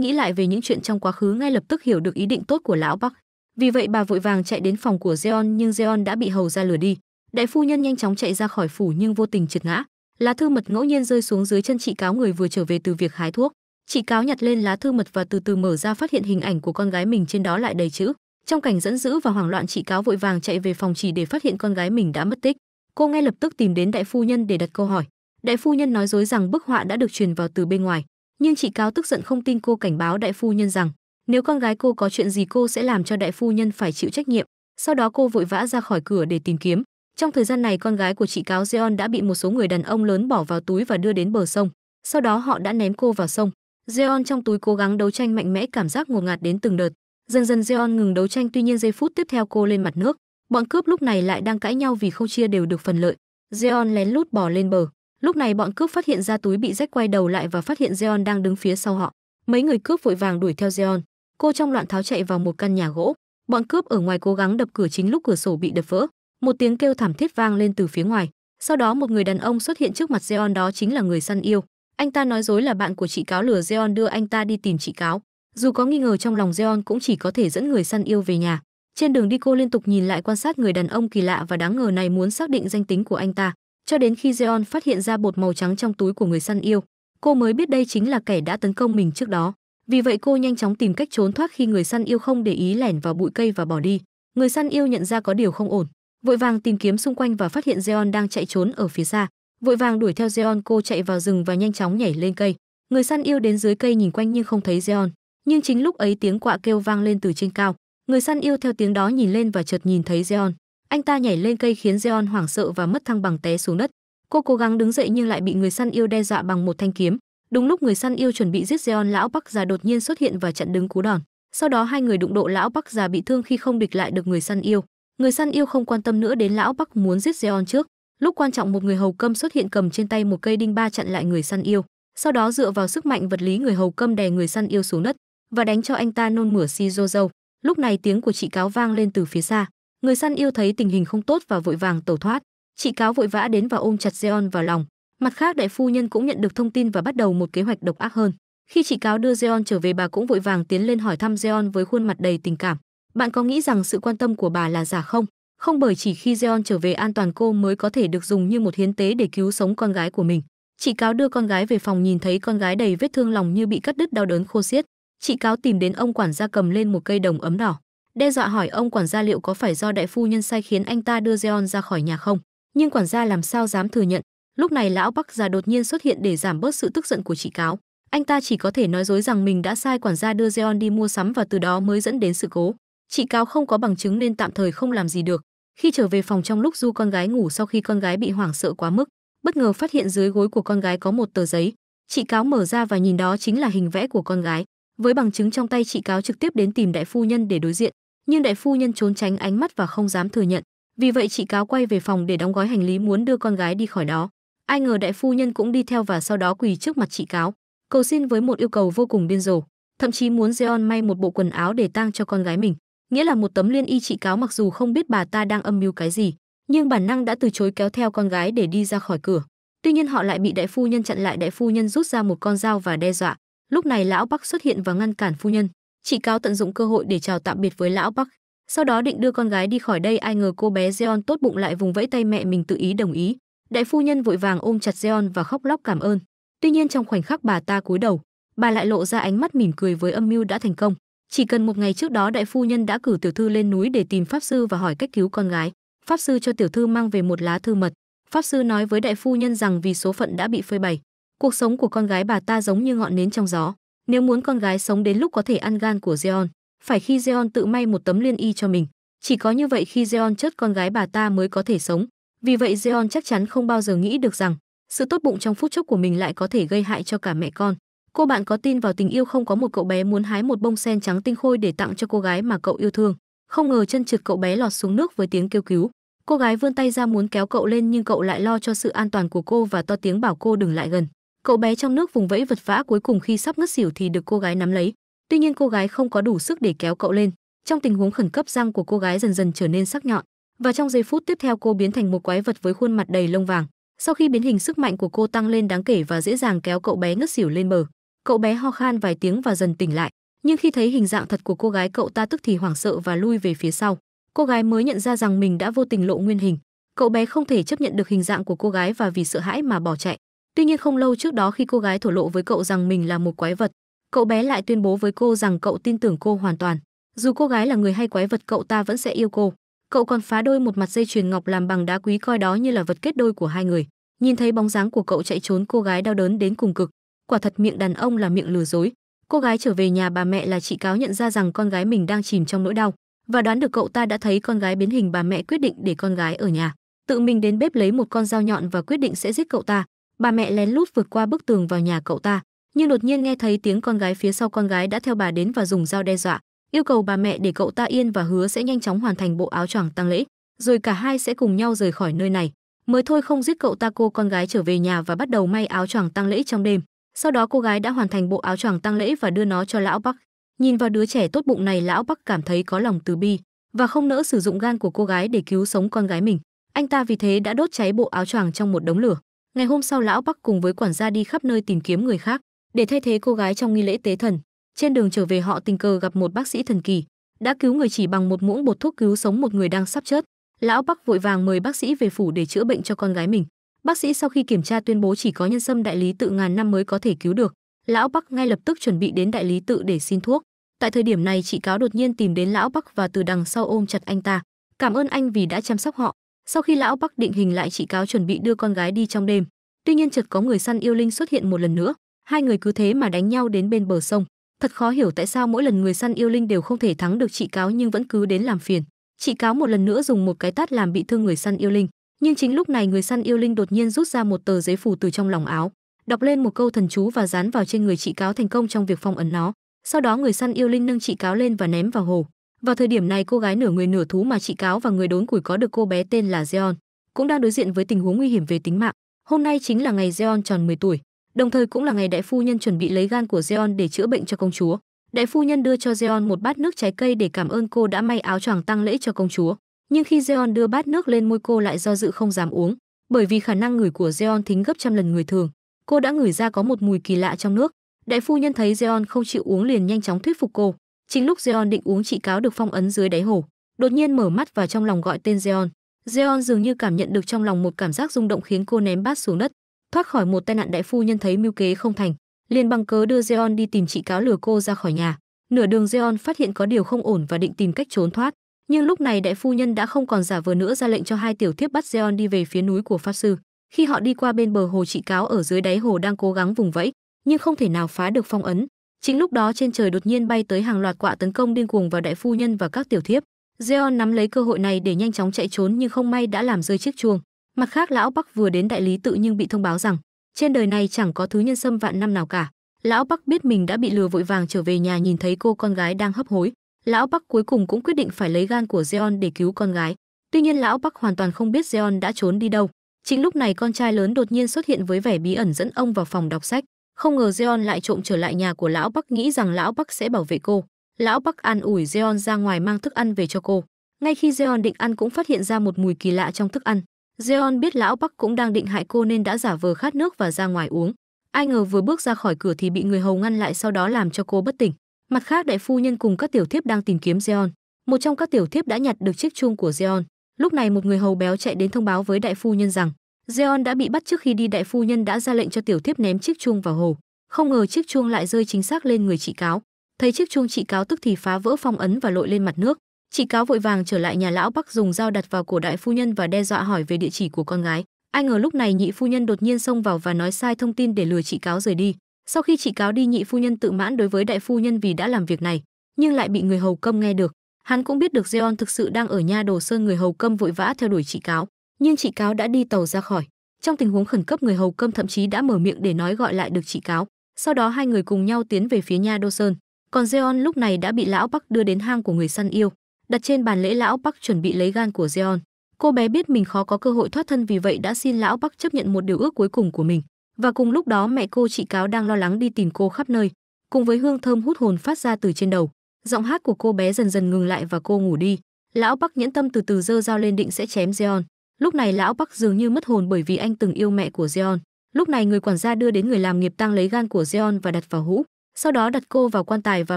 nghĩ lại về những chuyện trong quá khứ ngay lập tức hiểu được ý định tốt của lão Bắc. Vì vậy bà vội vàng chạy đến phòng của Zeon nhưng Zeon đã bị hầu ra lừa đi. Đại phu nhân nhanh chóng chạy ra khỏi phủ nhưng vô tình trượt ngã lá thư mật ngẫu nhiên rơi xuống dưới chân chị cáo người vừa trở về từ việc hái thuốc chị cáo nhặt lên lá thư mật và từ từ mở ra phát hiện hình ảnh của con gái mình trên đó lại đầy chữ trong cảnh dẫn dữ và hoảng loạn chị cáo vội vàng chạy về phòng chỉ để phát hiện con gái mình đã mất tích cô ngay lập tức tìm đến đại phu nhân để đặt câu hỏi đại phu nhân nói dối rằng bức họa đã được truyền vào từ bên ngoài nhưng chị cáo tức giận không tin cô cảnh báo đại phu nhân rằng nếu con gái cô có chuyện gì cô sẽ làm cho đại phu nhân phải chịu trách nhiệm sau đó cô vội vã ra khỏi cửa để tìm kiếm trong thời gian này con gái của chị cáo Jeon đã bị một số người đàn ông lớn bỏ vào túi và đưa đến bờ sông. Sau đó họ đã ném cô vào sông. Jeon trong túi cố gắng đấu tranh mạnh mẽ cảm giác ngột ngạt đến từng đợt. Dần dần Jeon ngừng đấu tranh tuy nhiên giây phút tiếp theo cô lên mặt nước. Bọn cướp lúc này lại đang cãi nhau vì không chia đều được phần lợi. Jeon lén lút bỏ lên bờ. Lúc này bọn cướp phát hiện ra túi bị rách quay đầu lại và phát hiện Jeon đang đứng phía sau họ. Mấy người cướp vội vàng đuổi theo Jeon. Cô trong loạn tháo chạy vào một căn nhà gỗ. Bọn cướp ở ngoài cố gắng đập cửa chính lúc cửa sổ bị đập vỡ một tiếng kêu thảm thiết vang lên từ phía ngoài sau đó một người đàn ông xuất hiện trước mặt Zeon đó chính là người săn yêu anh ta nói dối là bạn của chị cáo lừa Zeon đưa anh ta đi tìm chị cáo dù có nghi ngờ trong lòng Zeon cũng chỉ có thể dẫn người săn yêu về nhà trên đường đi cô liên tục nhìn lại quan sát người đàn ông kỳ lạ và đáng ngờ này muốn xác định danh tính của anh ta cho đến khi Zeon phát hiện ra bột màu trắng trong túi của người săn yêu cô mới biết đây chính là kẻ đã tấn công mình trước đó vì vậy cô nhanh chóng tìm cách trốn thoát khi người săn yêu không để ý lẻn vào bụi cây và bỏ đi người săn yêu nhận ra có điều không ổn vội vàng tìm kiếm xung quanh và phát hiện Zeon đang chạy trốn ở phía xa. Vội vàng đuổi theo Zeon cô chạy vào rừng và nhanh chóng nhảy lên cây. Người săn yêu đến dưới cây nhìn quanh nhưng không thấy Zeon. Nhưng chính lúc ấy tiếng quạ kêu vang lên từ trên cao. Người săn yêu theo tiếng đó nhìn lên và chợt nhìn thấy Zeon. Anh ta nhảy lên cây khiến Zeon hoảng sợ và mất thăng bằng té xuống đất. Cô cố gắng đứng dậy nhưng lại bị người săn yêu đe dọa bằng một thanh kiếm. Đúng lúc người săn yêu chuẩn bị giết Zeon, lão Bắc già đột nhiên xuất hiện và chặn đứng cú đòn. Sau đó hai người đụng độ lão Bắc già bị thương khi không địch lại được người săn yêu. Người săn yêu không quan tâm nữa đến lão Bắc muốn giết Zeon trước. Lúc quan trọng một người hầu câm xuất hiện cầm trên tay một cây đinh ba chặn lại người săn yêu, sau đó dựa vào sức mạnh vật lý người hầu câm đè người săn yêu xuống đất và đánh cho anh ta nôn mửa si rô râu. Lúc này tiếng của chị cáo vang lên từ phía xa. Người săn yêu thấy tình hình không tốt và vội vàng tẩu thoát. Chị cáo vội vã đến và ôm chặt Zeon vào lòng. Mặt khác đại phu nhân cũng nhận được thông tin và bắt đầu một kế hoạch độc ác hơn. Khi chị cáo đưa Zeon trở về bà cũng vội vàng tiến lên hỏi thăm Zeon với khuôn mặt đầy tình cảm. Bạn có nghĩ rằng sự quan tâm của bà là giả không? Không bởi chỉ khi Jeon trở về an toàn cô mới có thể được dùng như một hiến tế để cứu sống con gái của mình. Chị cáo đưa con gái về phòng nhìn thấy con gái đầy vết thương lòng như bị cắt đứt đau đớn khô xiết. Chị cáo tìm đến ông quản gia cầm lên một cây đồng ấm đỏ, đe dọa hỏi ông quản gia liệu có phải do đại phu nhân sai khiến anh ta đưa Jeon ra khỏi nhà không. Nhưng quản gia làm sao dám thừa nhận. Lúc này lão Bắc già đột nhiên xuất hiện để giảm bớt sự tức giận của chị cáo. Anh ta chỉ có thể nói dối rằng mình đã sai quản gia đưa Jeon đi mua sắm và từ đó mới dẫn đến sự cố. Chị Cáo không có bằng chứng nên tạm thời không làm gì được. Khi trở về phòng trong lúc Du con gái ngủ sau khi con gái bị hoảng sợ quá mức, bất ngờ phát hiện dưới gối của con gái có một tờ giấy. Chị Cáo mở ra và nhìn đó chính là hình vẽ của con gái. Với bằng chứng trong tay chị Cáo trực tiếp đến tìm đại phu nhân để đối diện, nhưng đại phu nhân trốn tránh ánh mắt và không dám thừa nhận. Vì vậy chị Cáo quay về phòng để đóng gói hành lý muốn đưa con gái đi khỏi đó. Ai ngờ đại phu nhân cũng đi theo và sau đó quỳ trước mặt chị Cáo, cầu xin với một yêu cầu vô cùng điên rồ thậm chí muốn Jeon may một bộ quần áo để tang cho con gái mình nghĩa là một tấm liên y chị cáo mặc dù không biết bà ta đang âm mưu cái gì, nhưng bản năng đã từ chối kéo theo con gái để đi ra khỏi cửa. Tuy nhiên họ lại bị đại phu nhân chặn lại, đại phu nhân rút ra một con dao và đe dọa. Lúc này lão Bắc xuất hiện và ngăn cản phu nhân. Chị cáo tận dụng cơ hội để chào tạm biệt với lão Bắc, sau đó định đưa con gái đi khỏi đây, ai ngờ cô bé Zeon tốt bụng lại vùng vẫy tay mẹ mình tự ý đồng ý. Đại phu nhân vội vàng ôm chặt Zeon và khóc lóc cảm ơn. Tuy nhiên trong khoảnh khắc bà ta cúi đầu, bà lại lộ ra ánh mắt mỉm cười với âm mưu đã thành công. Chỉ cần một ngày trước đó đại phu nhân đã cử tiểu thư lên núi để tìm pháp sư và hỏi cách cứu con gái. Pháp sư cho tiểu thư mang về một lá thư mật. Pháp sư nói với đại phu nhân rằng vì số phận đã bị phơi bày, cuộc sống của con gái bà ta giống như ngọn nến trong gió. Nếu muốn con gái sống đến lúc có thể ăn gan của Zeon, phải khi Zeon tự may một tấm liên y cho mình. Chỉ có như vậy khi Zeon chết con gái bà ta mới có thể sống. Vì vậy Zeon chắc chắn không bao giờ nghĩ được rằng sự tốt bụng trong phút chốc của mình lại có thể gây hại cho cả mẹ con. Cô bạn có tin vào tình yêu không có một cậu bé muốn hái một bông sen trắng tinh khôi để tặng cho cô gái mà cậu yêu thương. Không ngờ chân trượt cậu bé lọt xuống nước với tiếng kêu cứu. Cô gái vươn tay ra muốn kéo cậu lên nhưng cậu lại lo cho sự an toàn của cô và to tiếng bảo cô đừng lại gần. Cậu bé trong nước vùng vẫy vật vã cuối cùng khi sắp ngất xỉu thì được cô gái nắm lấy. Tuy nhiên cô gái không có đủ sức để kéo cậu lên. Trong tình huống khẩn cấp răng của cô gái dần dần trở nên sắc nhọn và trong giây phút tiếp theo cô biến thành một quái vật với khuôn mặt đầy lông vàng. Sau khi biến hình sức mạnh của cô tăng lên đáng kể và dễ dàng kéo cậu bé ngất xỉu lên bờ cậu bé ho khan vài tiếng và dần tỉnh lại nhưng khi thấy hình dạng thật của cô gái cậu ta tức thì hoảng sợ và lui về phía sau cô gái mới nhận ra rằng mình đã vô tình lộ nguyên hình cậu bé không thể chấp nhận được hình dạng của cô gái và vì sợ hãi mà bỏ chạy tuy nhiên không lâu trước đó khi cô gái thổ lộ với cậu rằng mình là một quái vật cậu bé lại tuyên bố với cô rằng cậu tin tưởng cô hoàn toàn dù cô gái là người hay quái vật cậu ta vẫn sẽ yêu cô cậu còn phá đôi một mặt dây chuyền ngọc làm bằng đá quý coi đó như là vật kết đôi của hai người nhìn thấy bóng dáng của cậu chạy trốn cô gái đau đớn đến cùng cực quả thật miệng đàn ông là miệng lừa dối. Cô gái trở về nhà bà mẹ là chị cáo nhận ra rằng con gái mình đang chìm trong nỗi đau và đoán được cậu ta đã thấy con gái biến hình bà mẹ quyết định để con gái ở nhà. Tự mình đến bếp lấy một con dao nhọn và quyết định sẽ giết cậu ta. Bà mẹ lén lút vượt qua bức tường vào nhà cậu ta, nhưng đột nhiên nghe thấy tiếng con gái phía sau con gái đã theo bà đến và dùng dao đe dọa, yêu cầu bà mẹ để cậu ta yên và hứa sẽ nhanh chóng hoàn thành bộ áo choàng tang lễ, rồi cả hai sẽ cùng nhau rời khỏi nơi này. Mới thôi không giết cậu ta cô con gái trở về nhà và bắt đầu may áo choàng tang lễ trong đêm. Sau đó cô gái đã hoàn thành bộ áo choàng tang lễ và đưa nó cho lão Bắc. Nhìn vào đứa trẻ tốt bụng này lão Bắc cảm thấy có lòng từ bi và không nỡ sử dụng gan của cô gái để cứu sống con gái mình. Anh ta vì thế đã đốt cháy bộ áo choàng trong một đống lửa. Ngày hôm sau lão Bắc cùng với quản gia đi khắp nơi tìm kiếm người khác để thay thế cô gái trong nghi lễ tế thần. Trên đường trở về họ tình cờ gặp một bác sĩ thần kỳ, đã cứu người chỉ bằng một muỗng bột thuốc cứu sống một người đang sắp chết. Lão Bắc vội vàng mời bác sĩ về phủ để chữa bệnh cho con gái mình. Bác sĩ sau khi kiểm tra tuyên bố chỉ có nhân sâm đại lý tự ngàn năm mới có thể cứu được. Lão Bắc ngay lập tức chuẩn bị đến đại lý tự để xin thuốc. Tại thời điểm này chị cáo đột nhiên tìm đến lão Bắc và từ đằng sau ôm chặt anh ta. Cảm ơn anh vì đã chăm sóc họ. Sau khi lão Bắc định hình lại chị cáo chuẩn bị đưa con gái đi trong đêm. Tuy nhiên chợt có người săn yêu linh xuất hiện một lần nữa. Hai người cứ thế mà đánh nhau đến bên bờ sông. Thật khó hiểu tại sao mỗi lần người săn yêu linh đều không thể thắng được chị cáo nhưng vẫn cứ đến làm phiền. Chị cáo một lần nữa dùng một cái tát làm bị thương người săn yêu linh nhưng chính lúc này người săn yêu linh đột nhiên rút ra một tờ giấy phủ từ trong lòng áo đọc lên một câu thần chú và dán vào trên người chị cáo thành công trong việc phong ấn nó sau đó người săn yêu linh nâng chị cáo lên và ném vào hồ vào thời điểm này cô gái nửa người nửa thú mà chị cáo và người đốn củi có được cô bé tên là Zeon cũng đang đối diện với tình huống nguy hiểm về tính mạng hôm nay chính là ngày Zeon tròn 10 tuổi đồng thời cũng là ngày đại phu nhân chuẩn bị lấy gan của Zeon để chữa bệnh cho công chúa đại phu nhân đưa cho Zeon một bát nước trái cây để cảm ơn cô đã may áo choàng tăng lễ cho công chúa nhưng khi Jeon đưa bát nước lên môi cô lại do dự không dám uống, bởi vì khả năng ngửi của Jeon thính gấp trăm lần người thường. Cô đã ngửi ra có một mùi kỳ lạ trong nước. Đại phu nhân thấy Jeon không chịu uống liền nhanh chóng thuyết phục cô. Chính lúc Jeon định uống chị cáo được phong ấn dưới đáy hồ, đột nhiên mở mắt và trong lòng gọi tên Jeon. Jeon dường như cảm nhận được trong lòng một cảm giác rung động khiến cô ném bát xuống đất, thoát khỏi một tai nạn đại phu nhân thấy mưu kế không thành, liền bằng cớ đưa Jeon đi tìm chị cáo lừa cô ra khỏi nhà. Nửa đường Jeon phát hiện có điều không ổn và định tìm cách trốn thoát nhưng lúc này đại phu nhân đã không còn giả vờ nữa ra lệnh cho hai tiểu thiếp bắt Zeon đi về phía núi của pháp sư. Khi họ đi qua bên bờ hồ chị cáo ở dưới đáy hồ đang cố gắng vùng vẫy, nhưng không thể nào phá được phong ấn. Chính lúc đó trên trời đột nhiên bay tới hàng loạt quạ tấn công điên cuồng vào đại phu nhân và các tiểu thiếp. Zeon nắm lấy cơ hội này để nhanh chóng chạy trốn nhưng không may đã làm rơi chiếc chuông. Mặt khác lão Bắc vừa đến đại lý tự nhưng bị thông báo rằng trên đời này chẳng có thứ nhân sâm vạn năm nào cả. Lão Bắc biết mình đã bị lừa vội vàng trở về nhà nhìn thấy cô con gái đang hấp hối, lão Bắc cuối cùng cũng quyết định phải lấy gan của zeon để cứu con gái. Tuy nhiên lão Bắc hoàn toàn không biết zeon đã trốn đi đâu. Chính lúc này con trai lớn đột nhiên xuất hiện với vẻ bí ẩn dẫn ông vào phòng đọc sách. Không ngờ zeon lại trộm trở lại nhà của lão Bắc nghĩ rằng lão Bắc sẽ bảo vệ cô. Lão Bắc an ủi zeon ra ngoài mang thức ăn về cho cô. Ngay khi zeon định ăn cũng phát hiện ra một mùi kỳ lạ trong thức ăn. zeon biết lão Bắc cũng đang định hại cô nên đã giả vờ khát nước và ra ngoài uống. Ai ngờ vừa bước ra khỏi cửa thì bị người hầu ngăn lại sau đó làm cho cô bất tỉnh. Mặt khác đại phu nhân cùng các tiểu thiếp đang tìm kiếm Zeon. Một trong các tiểu thiếp đã nhặt được chiếc chuông của Zeon. Lúc này một người hầu béo chạy đến thông báo với đại phu nhân rằng Zeon đã bị bắt trước khi đi đại phu nhân đã ra lệnh cho tiểu thiếp ném chiếc chuông vào hồ. Không ngờ chiếc chuông lại rơi chính xác lên người chị cáo. Thấy chiếc chuông chị cáo tức thì phá vỡ phong ấn và lội lên mặt nước. Chị cáo vội vàng trở lại nhà lão Bắc dùng dao đặt vào cổ đại phu nhân và đe dọa hỏi về địa chỉ của con gái. Ai ngờ lúc này nhị phu nhân đột nhiên xông vào và nói sai thông tin để lừa chị cáo rời đi. Sau khi chị cáo đi nhị phu nhân tự mãn đối với đại phu nhân vì đã làm việc này, nhưng lại bị người hầu câm nghe được. Hắn cũng biết được Jeon thực sự đang ở nha đồ sơn người hầu câm vội vã theo đuổi chị cáo, nhưng chị cáo đã đi tàu ra khỏi. Trong tình huống khẩn cấp người hầu câm thậm chí đã mở miệng để nói gọi lại được chị cáo. Sau đó hai người cùng nhau tiến về phía nha đô sơn. Còn Jeon lúc này đã bị lão Bắc đưa đến hang của người săn yêu, đặt trên bàn lễ lão Bắc chuẩn bị lấy gan của Jeon. Cô bé biết mình khó có cơ hội thoát thân vì vậy đã xin lão Bắc chấp nhận một điều ước cuối cùng của mình, và cùng lúc đó mẹ cô chị cáo đang lo lắng đi tìm cô khắp nơi, cùng với hương thơm hút hồn phát ra từ trên đầu. Giọng hát của cô bé dần dần ngừng lại và cô ngủ đi. Lão Bắc nhẫn tâm từ từ dơ dao lên định sẽ chém Jeon. Lúc này lão Bắc dường như mất hồn bởi vì anh từng yêu mẹ của Jeon. Lúc này người quản gia đưa đến người làm nghiệp tang lấy gan của Jeon và đặt vào hũ, sau đó đặt cô vào quan tài và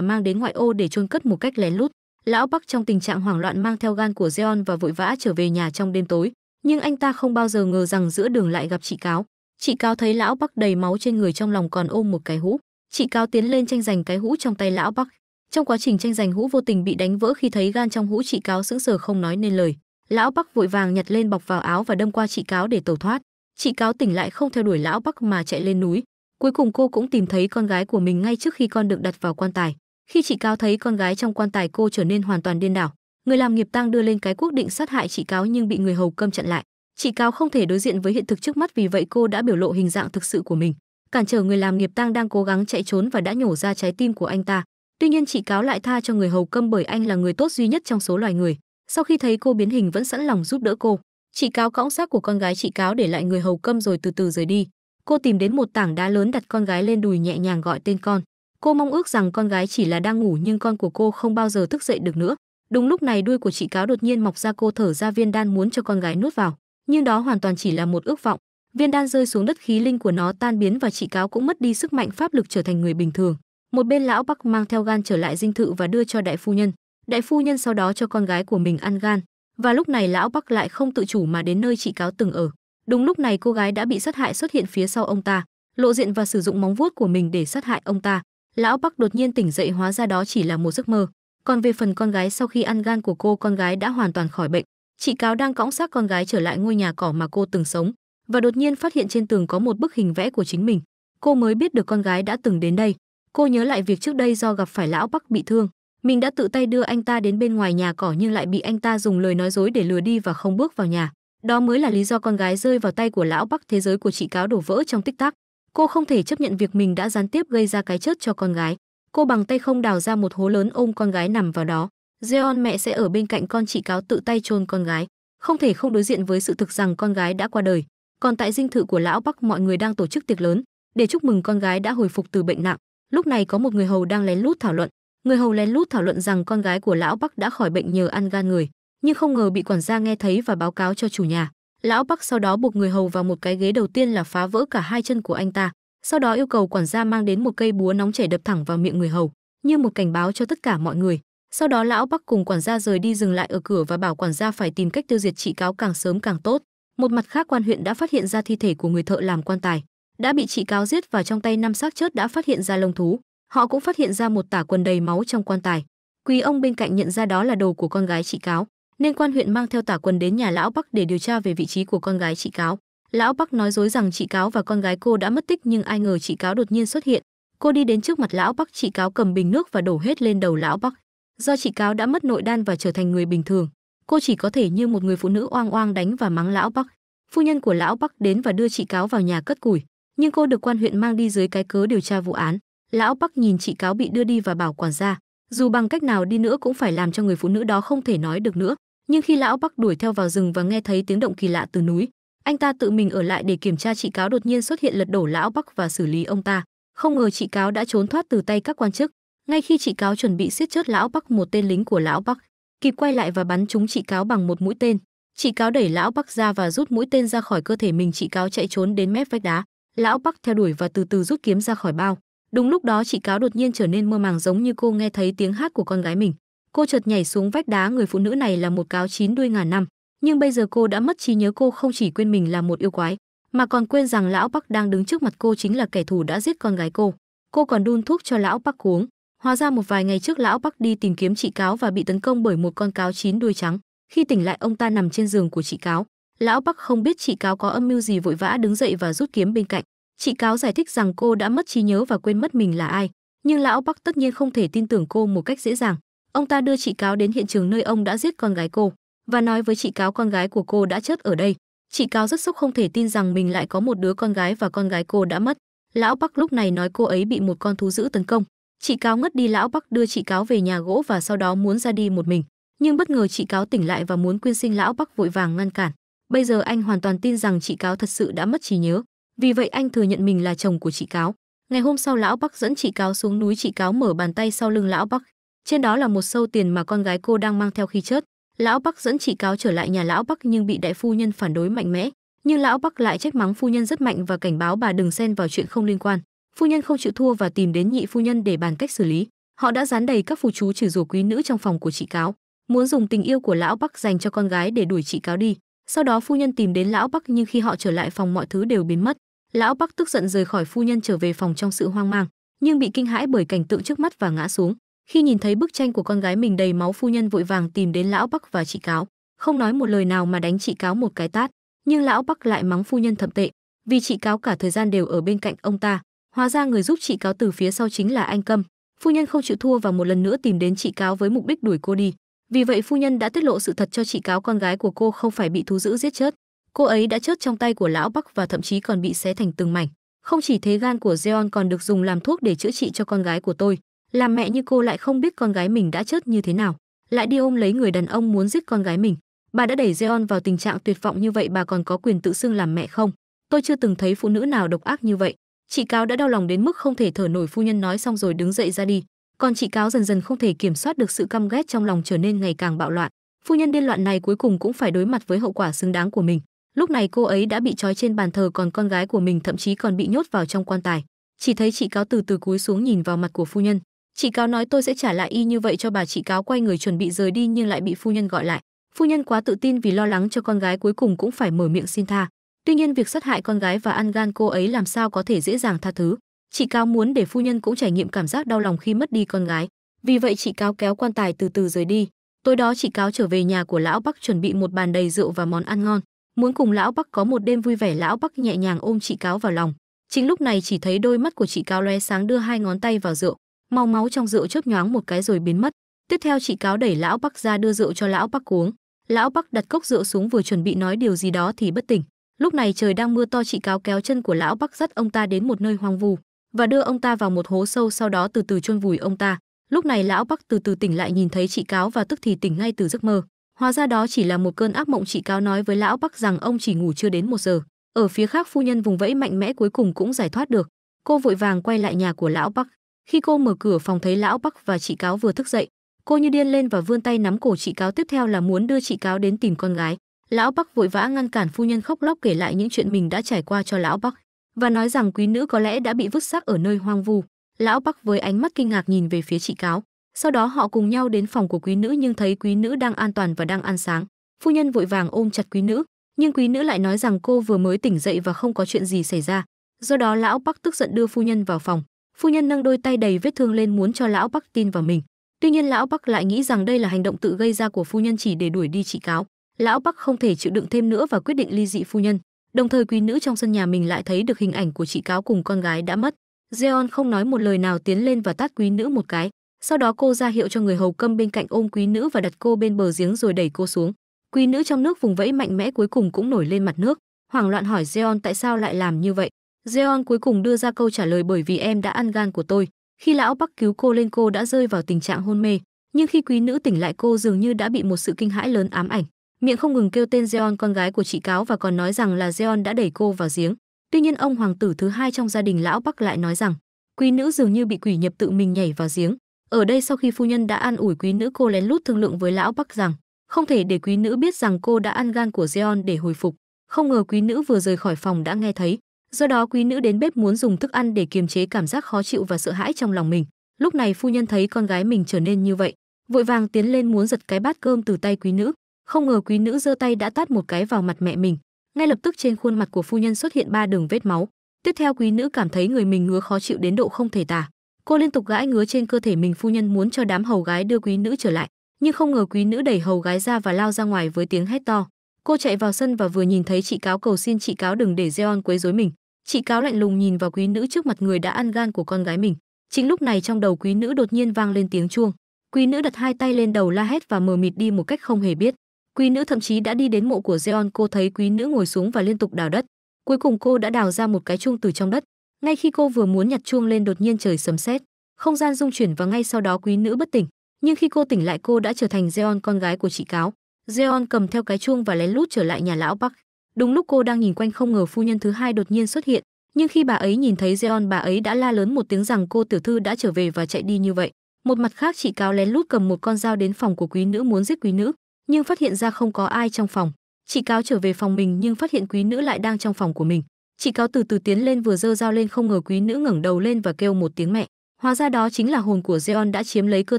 mang đến ngoại ô để chôn cất một cách lén lút. Lão Bắc trong tình trạng hoảng loạn mang theo gan của Jeon và vội vã trở về nhà trong đêm tối, nhưng anh ta không bao giờ ngờ rằng giữa đường lại gặp chị cáo. Chị Cao thấy lão Bắc đầy máu trên người trong lòng còn ôm một cái hũ. Chị Cao tiến lên tranh giành cái hũ trong tay lão Bắc. Trong quá trình tranh giành hũ vô tình bị đánh vỡ khi thấy gan trong hũ chị Cáo sững sờ không nói nên lời. Lão Bắc vội vàng nhặt lên bọc vào áo và đâm qua chị Cáo để tẩu thoát. Chị Cáo tỉnh lại không theo đuổi lão Bắc mà chạy lên núi. Cuối cùng cô cũng tìm thấy con gái của mình ngay trước khi con được đặt vào quan tài. Khi chị Cáo thấy con gái trong quan tài cô trở nên hoàn toàn điên đảo. Người làm nghiệp tang đưa lên cái quốc định sát hại chị Cáo nhưng bị người hầu câm chặn lại. Chị Cáo không thể đối diện với hiện thực trước mắt vì vậy cô đã biểu lộ hình dạng thực sự của mình, cản trở người làm nghiệp tang đang cố gắng chạy trốn và đã nhổ ra trái tim của anh ta. Tuy nhiên chị Cáo lại tha cho người hầu câm bởi anh là người tốt duy nhất trong số loài người. Sau khi thấy cô biến hình vẫn sẵn lòng giúp đỡ cô, chị Cáo cõng xác của con gái chị Cáo để lại người hầu câm rồi từ từ rời đi. Cô tìm đến một tảng đá lớn đặt con gái lên đùi nhẹ nhàng gọi tên con. Cô mong ước rằng con gái chỉ là đang ngủ nhưng con của cô không bao giờ thức dậy được nữa. Đúng lúc này đuôi của chị cáo đột nhiên mọc ra cô thở ra viên đan muốn cho con gái nuốt vào nhưng đó hoàn toàn chỉ là một ước vọng. Viên đan rơi xuống đất khí linh của nó tan biến và chị cáo cũng mất đi sức mạnh pháp lực trở thành người bình thường. Một bên lão Bắc mang theo gan trở lại dinh thự và đưa cho đại phu nhân. Đại phu nhân sau đó cho con gái của mình ăn gan, và lúc này lão Bắc lại không tự chủ mà đến nơi chị cáo từng ở. Đúng lúc này cô gái đã bị sát hại xuất hiện phía sau ông ta, lộ diện và sử dụng móng vuốt của mình để sát hại ông ta. Lão Bắc đột nhiên tỉnh dậy hóa ra đó chỉ là một giấc mơ. Còn về phần con gái sau khi ăn gan của cô, con gái đã hoàn toàn khỏi bệnh chị cáo đang cõng xác con gái trở lại ngôi nhà cỏ mà cô từng sống và đột nhiên phát hiện trên tường có một bức hình vẽ của chính mình cô mới biết được con gái đã từng đến đây cô nhớ lại việc trước đây do gặp phải lão bắc bị thương mình đã tự tay đưa anh ta đến bên ngoài nhà cỏ nhưng lại bị anh ta dùng lời nói dối để lừa đi và không bước vào nhà đó mới là lý do con gái rơi vào tay của lão bắc thế giới của chị cáo đổ vỡ trong tích tắc cô không thể chấp nhận việc mình đã gián tiếp gây ra cái chết cho con gái cô bằng tay không đào ra một hố lớn ôm con gái nằm vào đó Jeon mẹ sẽ ở bên cạnh con chị cáo tự tay chôn con gái, không thể không đối diện với sự thực rằng con gái đã qua đời. Còn tại dinh thự của lão Bắc mọi người đang tổ chức tiệc lớn để chúc mừng con gái đã hồi phục từ bệnh nặng. Lúc này có một người hầu đang lén lút thảo luận. Người hầu lén lút thảo luận rằng con gái của lão Bắc đã khỏi bệnh nhờ ăn gan người, nhưng không ngờ bị quản gia nghe thấy và báo cáo cho chủ nhà. Lão Bắc sau đó buộc người hầu vào một cái ghế đầu tiên là phá vỡ cả hai chân của anh ta, sau đó yêu cầu quản gia mang đến một cây búa nóng chảy đập thẳng vào miệng người hầu, như một cảnh báo cho tất cả mọi người. Sau đó lão Bắc cùng quản gia rời đi dừng lại ở cửa và bảo quản gia phải tìm cách tiêu diệt chị cáo càng sớm càng tốt. Một mặt khác quan huyện đã phát hiện ra thi thể của người thợ làm quan tài, đã bị chị cáo giết và trong tay năm xác chết đã phát hiện ra lông thú. Họ cũng phát hiện ra một tả quần đầy máu trong quan tài. Quý ông bên cạnh nhận ra đó là đồ của con gái chị cáo, nên quan huyện mang theo tả quần đến nhà lão Bắc để điều tra về vị trí của con gái chị cáo. Lão Bắc nói dối rằng chị cáo và con gái cô đã mất tích nhưng ai ngờ chị cáo đột nhiên xuất hiện. Cô đi đến trước mặt lão Bắc, chị cáo cầm bình nước và đổ hết lên đầu lão Bắc do chị cáo đã mất nội đan và trở thành người bình thường cô chỉ có thể như một người phụ nữ oang oang đánh và mắng lão bắc phu nhân của lão bắc đến và đưa chị cáo vào nhà cất củi nhưng cô được quan huyện mang đi dưới cái cớ điều tra vụ án lão bắc nhìn chị cáo bị đưa đi và bảo quản gia dù bằng cách nào đi nữa cũng phải làm cho người phụ nữ đó không thể nói được nữa nhưng khi lão bắc đuổi theo vào rừng và nghe thấy tiếng động kỳ lạ từ núi anh ta tự mình ở lại để kiểm tra chị cáo đột nhiên xuất hiện lật đổ lão bắc và xử lý ông ta không ngờ chị cáo đã trốn thoát từ tay các quan chức ngay khi chị cáo chuẩn bị siết chớt lão Bắc một tên lính của lão Bắc, kịp quay lại và bắn trúng chị cáo bằng một mũi tên. Chị cáo đẩy lão Bắc ra và rút mũi tên ra khỏi cơ thể mình, chị cáo chạy trốn đến mép vách đá. Lão Bắc theo đuổi và từ từ rút kiếm ra khỏi bao. Đúng lúc đó chị cáo đột nhiên trở nên mơ màng giống như cô nghe thấy tiếng hát của con gái mình. Cô chợt nhảy xuống vách đá, người phụ nữ này là một cáo chín đuôi ngàn năm, nhưng bây giờ cô đã mất trí nhớ, cô không chỉ quên mình là một yêu quái, mà còn quên rằng lão Bắc đang đứng trước mặt cô chính là kẻ thù đã giết con gái cô. Cô còn đun thuốc cho lão Bắc uống. Hóa ra một vài ngày trước lão Bắc đi tìm kiếm chị cáo và bị tấn công bởi một con cáo chín đuôi trắng. Khi tỉnh lại ông ta nằm trên giường của chị cáo. Lão Bắc không biết chị cáo có âm mưu gì vội vã đứng dậy và rút kiếm bên cạnh. Chị cáo giải thích rằng cô đã mất trí nhớ và quên mất mình là ai, nhưng lão Bắc tất nhiên không thể tin tưởng cô một cách dễ dàng. Ông ta đưa chị cáo đến hiện trường nơi ông đã giết con gái cô và nói với chị cáo con gái của cô đã chết ở đây. Chị cáo rất sốc không thể tin rằng mình lại có một đứa con gái và con gái cô đã mất. Lão Bắc lúc này nói cô ấy bị một con thú dữ tấn công chị cáo ngất đi lão bắc đưa chị cáo về nhà gỗ và sau đó muốn ra đi một mình nhưng bất ngờ chị cáo tỉnh lại và muốn quyên sinh lão bắc vội vàng ngăn cản bây giờ anh hoàn toàn tin rằng chị cáo thật sự đã mất trí nhớ vì vậy anh thừa nhận mình là chồng của chị cáo ngày hôm sau lão bắc dẫn chị cáo xuống núi chị cáo mở bàn tay sau lưng lão bắc trên đó là một sâu tiền mà con gái cô đang mang theo khi chết lão bắc dẫn chị cáo trở lại nhà lão bắc nhưng bị đại phu nhân phản đối mạnh mẽ nhưng lão bắc lại trách mắng phu nhân rất mạnh và cảnh báo bà đừng xen vào chuyện không liên quan phu nhân không chịu thua và tìm đến nhị phu nhân để bàn cách xử lý họ đã dán đầy các phù chú trừ rủa quý nữ trong phòng của chị cáo muốn dùng tình yêu của lão bắc dành cho con gái để đuổi chị cáo đi sau đó phu nhân tìm đến lão bắc nhưng khi họ trở lại phòng mọi thứ đều biến mất lão bắc tức giận rời khỏi phu nhân trở về phòng trong sự hoang mang nhưng bị kinh hãi bởi cảnh tượng trước mắt và ngã xuống khi nhìn thấy bức tranh của con gái mình đầy máu phu nhân vội vàng tìm đến lão bắc và chị cáo không nói một lời nào mà đánh chị cáo một cái tát nhưng lão bắc lại mắng phu nhân thậm tệ vì chị cáo cả thời gian đều ở bên cạnh ông ta hóa ra người giúp chị cáo từ phía sau chính là anh câm phu nhân không chịu thua và một lần nữa tìm đến chị cáo với mục đích đuổi cô đi vì vậy phu nhân đã tiết lộ sự thật cho chị cáo con gái của cô không phải bị thú giữ giết chết cô ấy đã chết trong tay của lão bắc và thậm chí còn bị xé thành từng mảnh không chỉ thế gan của Jeon còn được dùng làm thuốc để chữa trị cho con gái của tôi làm mẹ như cô lại không biết con gái mình đã chết như thế nào lại đi ôm lấy người đàn ông muốn giết con gái mình bà đã đẩy Jeon vào tình trạng tuyệt vọng như vậy bà còn có quyền tự xưng làm mẹ không tôi chưa từng thấy phụ nữ nào độc ác như vậy chị cáo đã đau lòng đến mức không thể thở nổi phu nhân nói xong rồi đứng dậy ra đi còn chị cáo dần dần không thể kiểm soát được sự căm ghét trong lòng trở nên ngày càng bạo loạn phu nhân điên loạn này cuối cùng cũng phải đối mặt với hậu quả xứng đáng của mình lúc này cô ấy đã bị trói trên bàn thờ còn con gái của mình thậm chí còn bị nhốt vào trong quan tài chỉ thấy chị cáo từ từ cúi xuống nhìn vào mặt của phu nhân chị cáo nói tôi sẽ trả lại y như vậy cho bà chị cáo quay người chuẩn bị rời đi nhưng lại bị phu nhân gọi lại phu nhân quá tự tin vì lo lắng cho con gái cuối cùng cũng phải mở miệng xin tha Tuy nhiên việc sát hại con gái và ăn gan cô ấy làm sao có thể dễ dàng tha thứ. Chị Cao muốn để phu nhân cũng trải nghiệm cảm giác đau lòng khi mất đi con gái. Vì vậy chị Cao kéo quan tài từ từ rời đi. Tối đó chị Cáo trở về nhà của lão Bắc chuẩn bị một bàn đầy rượu và món ăn ngon, muốn cùng lão Bắc có một đêm vui vẻ, lão Bắc nhẹ nhàng ôm chị Cáo vào lòng. Chính lúc này chỉ thấy đôi mắt của chị Cáo lóe sáng đưa hai ngón tay vào rượu, màu máu trong rượu chớp nhoáng một cái rồi biến mất. Tiếp theo chị Cáo đẩy lão Bắc ra đưa rượu cho lão Bắc uống. Lão Bắc đặt cốc rượu xuống vừa chuẩn bị nói điều gì đó thì bất tỉnh, Lúc này trời đang mưa to chị cáo kéo chân của lão Bắc dắt ông ta đến một nơi hoang vu và đưa ông ta vào một hố sâu sau đó từ từ chôn vùi ông ta. Lúc này lão Bắc từ từ tỉnh lại nhìn thấy chị cáo và tức thì tỉnh ngay từ giấc mơ. Hóa ra đó chỉ là một cơn ác mộng chị cáo nói với lão Bắc rằng ông chỉ ngủ chưa đến một giờ. Ở phía khác phu nhân vùng vẫy mạnh mẽ cuối cùng cũng giải thoát được. Cô vội vàng quay lại nhà của lão Bắc. Khi cô mở cửa phòng thấy lão Bắc và chị cáo vừa thức dậy, cô như điên lên và vươn tay nắm cổ chị cáo tiếp theo là muốn đưa chị cáo đến tìm con gái lão bắc vội vã ngăn cản phu nhân khóc lóc kể lại những chuyện mình đã trải qua cho lão bắc và nói rằng quý nữ có lẽ đã bị vứt xác ở nơi hoang vu lão bắc với ánh mắt kinh ngạc nhìn về phía chị cáo sau đó họ cùng nhau đến phòng của quý nữ nhưng thấy quý nữ đang an toàn và đang ăn sáng phu nhân vội vàng ôm chặt quý nữ nhưng quý nữ lại nói rằng cô vừa mới tỉnh dậy và không có chuyện gì xảy ra do đó lão bắc tức giận đưa phu nhân vào phòng phu nhân nâng đôi tay đầy vết thương lên muốn cho lão bắc tin vào mình tuy nhiên lão bắc lại nghĩ rằng đây là hành động tự gây ra của phu nhân chỉ để đuổi đi chị cáo lão Bắc không thể chịu đựng thêm nữa và quyết định ly dị phu nhân. Đồng thời quý nữ trong sân nhà mình lại thấy được hình ảnh của chị cáo cùng con gái đã mất. Zeon không nói một lời nào tiến lên và tát quý nữ một cái, sau đó cô ra hiệu cho người hầu câm bên cạnh ôm quý nữ và đặt cô bên bờ giếng rồi đẩy cô xuống. Quý nữ trong nước vùng vẫy mạnh mẽ cuối cùng cũng nổi lên mặt nước, hoảng loạn hỏi Zeon tại sao lại làm như vậy. Zeon cuối cùng đưa ra câu trả lời bởi vì em đã ăn gan của tôi. Khi lão Bắc cứu cô lên cô đã rơi vào tình trạng hôn mê, nhưng khi quý nữ tỉnh lại cô dường như đã bị một sự kinh hãi lớn ám ảnh miệng không ngừng kêu tên Jeon con gái của chị cáo và còn nói rằng là Jeon đã đẩy cô vào giếng. Tuy nhiên ông hoàng tử thứ hai trong gia đình lão Bắc lại nói rằng quý nữ dường như bị quỷ nhập tự mình nhảy vào giếng. Ở đây sau khi phu nhân đã an ủi quý nữ cô lén lút thương lượng với lão Bắc rằng không thể để quý nữ biết rằng cô đã ăn gan của Jeon để hồi phục. Không ngờ quý nữ vừa rời khỏi phòng đã nghe thấy. Do đó quý nữ đến bếp muốn dùng thức ăn để kiềm chế cảm giác khó chịu và sợ hãi trong lòng mình. Lúc này phu nhân thấy con gái mình trở nên như vậy, vội vàng tiến lên muốn giật cái bát cơm từ tay quý nữ không ngờ quý nữ giơ tay đã tát một cái vào mặt mẹ mình ngay lập tức trên khuôn mặt của phu nhân xuất hiện ba đường vết máu tiếp theo quý nữ cảm thấy người mình ngứa khó chịu đến độ không thể tả cô liên tục gãi ngứa trên cơ thể mình phu nhân muốn cho đám hầu gái đưa quý nữ trở lại nhưng không ngờ quý nữ đẩy hầu gái ra và lao ra ngoài với tiếng hét to cô chạy vào sân và vừa nhìn thấy chị cáo cầu xin chị cáo đừng để Zeon quấy rối mình chị cáo lạnh lùng nhìn vào quý nữ trước mặt người đã ăn gan của con gái mình chính lúc này trong đầu quý nữ đột nhiên vang lên tiếng chuông quý nữ đặt hai tay lên đầu la hét và mờ mịt đi một cách không hề biết Quý nữ thậm chí đã đi đến mộ của Zeon, cô thấy quý nữ ngồi xuống và liên tục đào đất. Cuối cùng cô đã đào ra một cái chuông từ trong đất. Ngay khi cô vừa muốn nhặt chuông lên đột nhiên trời sấm sét, không gian rung chuyển và ngay sau đó quý nữ bất tỉnh. Nhưng khi cô tỉnh lại cô đã trở thành Zeon con gái của chị cáo. Zeon cầm theo cái chuông và lén lút trở lại nhà lão Park. Đúng lúc cô đang nhìn quanh không ngờ phu nhân thứ hai đột nhiên xuất hiện, nhưng khi bà ấy nhìn thấy Zeon bà ấy đã la lớn một tiếng rằng cô tiểu thư đã trở về và chạy đi như vậy. Một mặt khác chị cáo lén lút cầm một con dao đến phòng của quý nữ muốn giết quý nữ nhưng phát hiện ra không có ai trong phòng chị cáo trở về phòng mình nhưng phát hiện quý nữ lại đang trong phòng của mình chị cáo từ từ tiến lên vừa dơ dao lên không ngờ quý nữ ngẩng đầu lên và kêu một tiếng mẹ hóa ra đó chính là hồn của jeon đã chiếm lấy cơ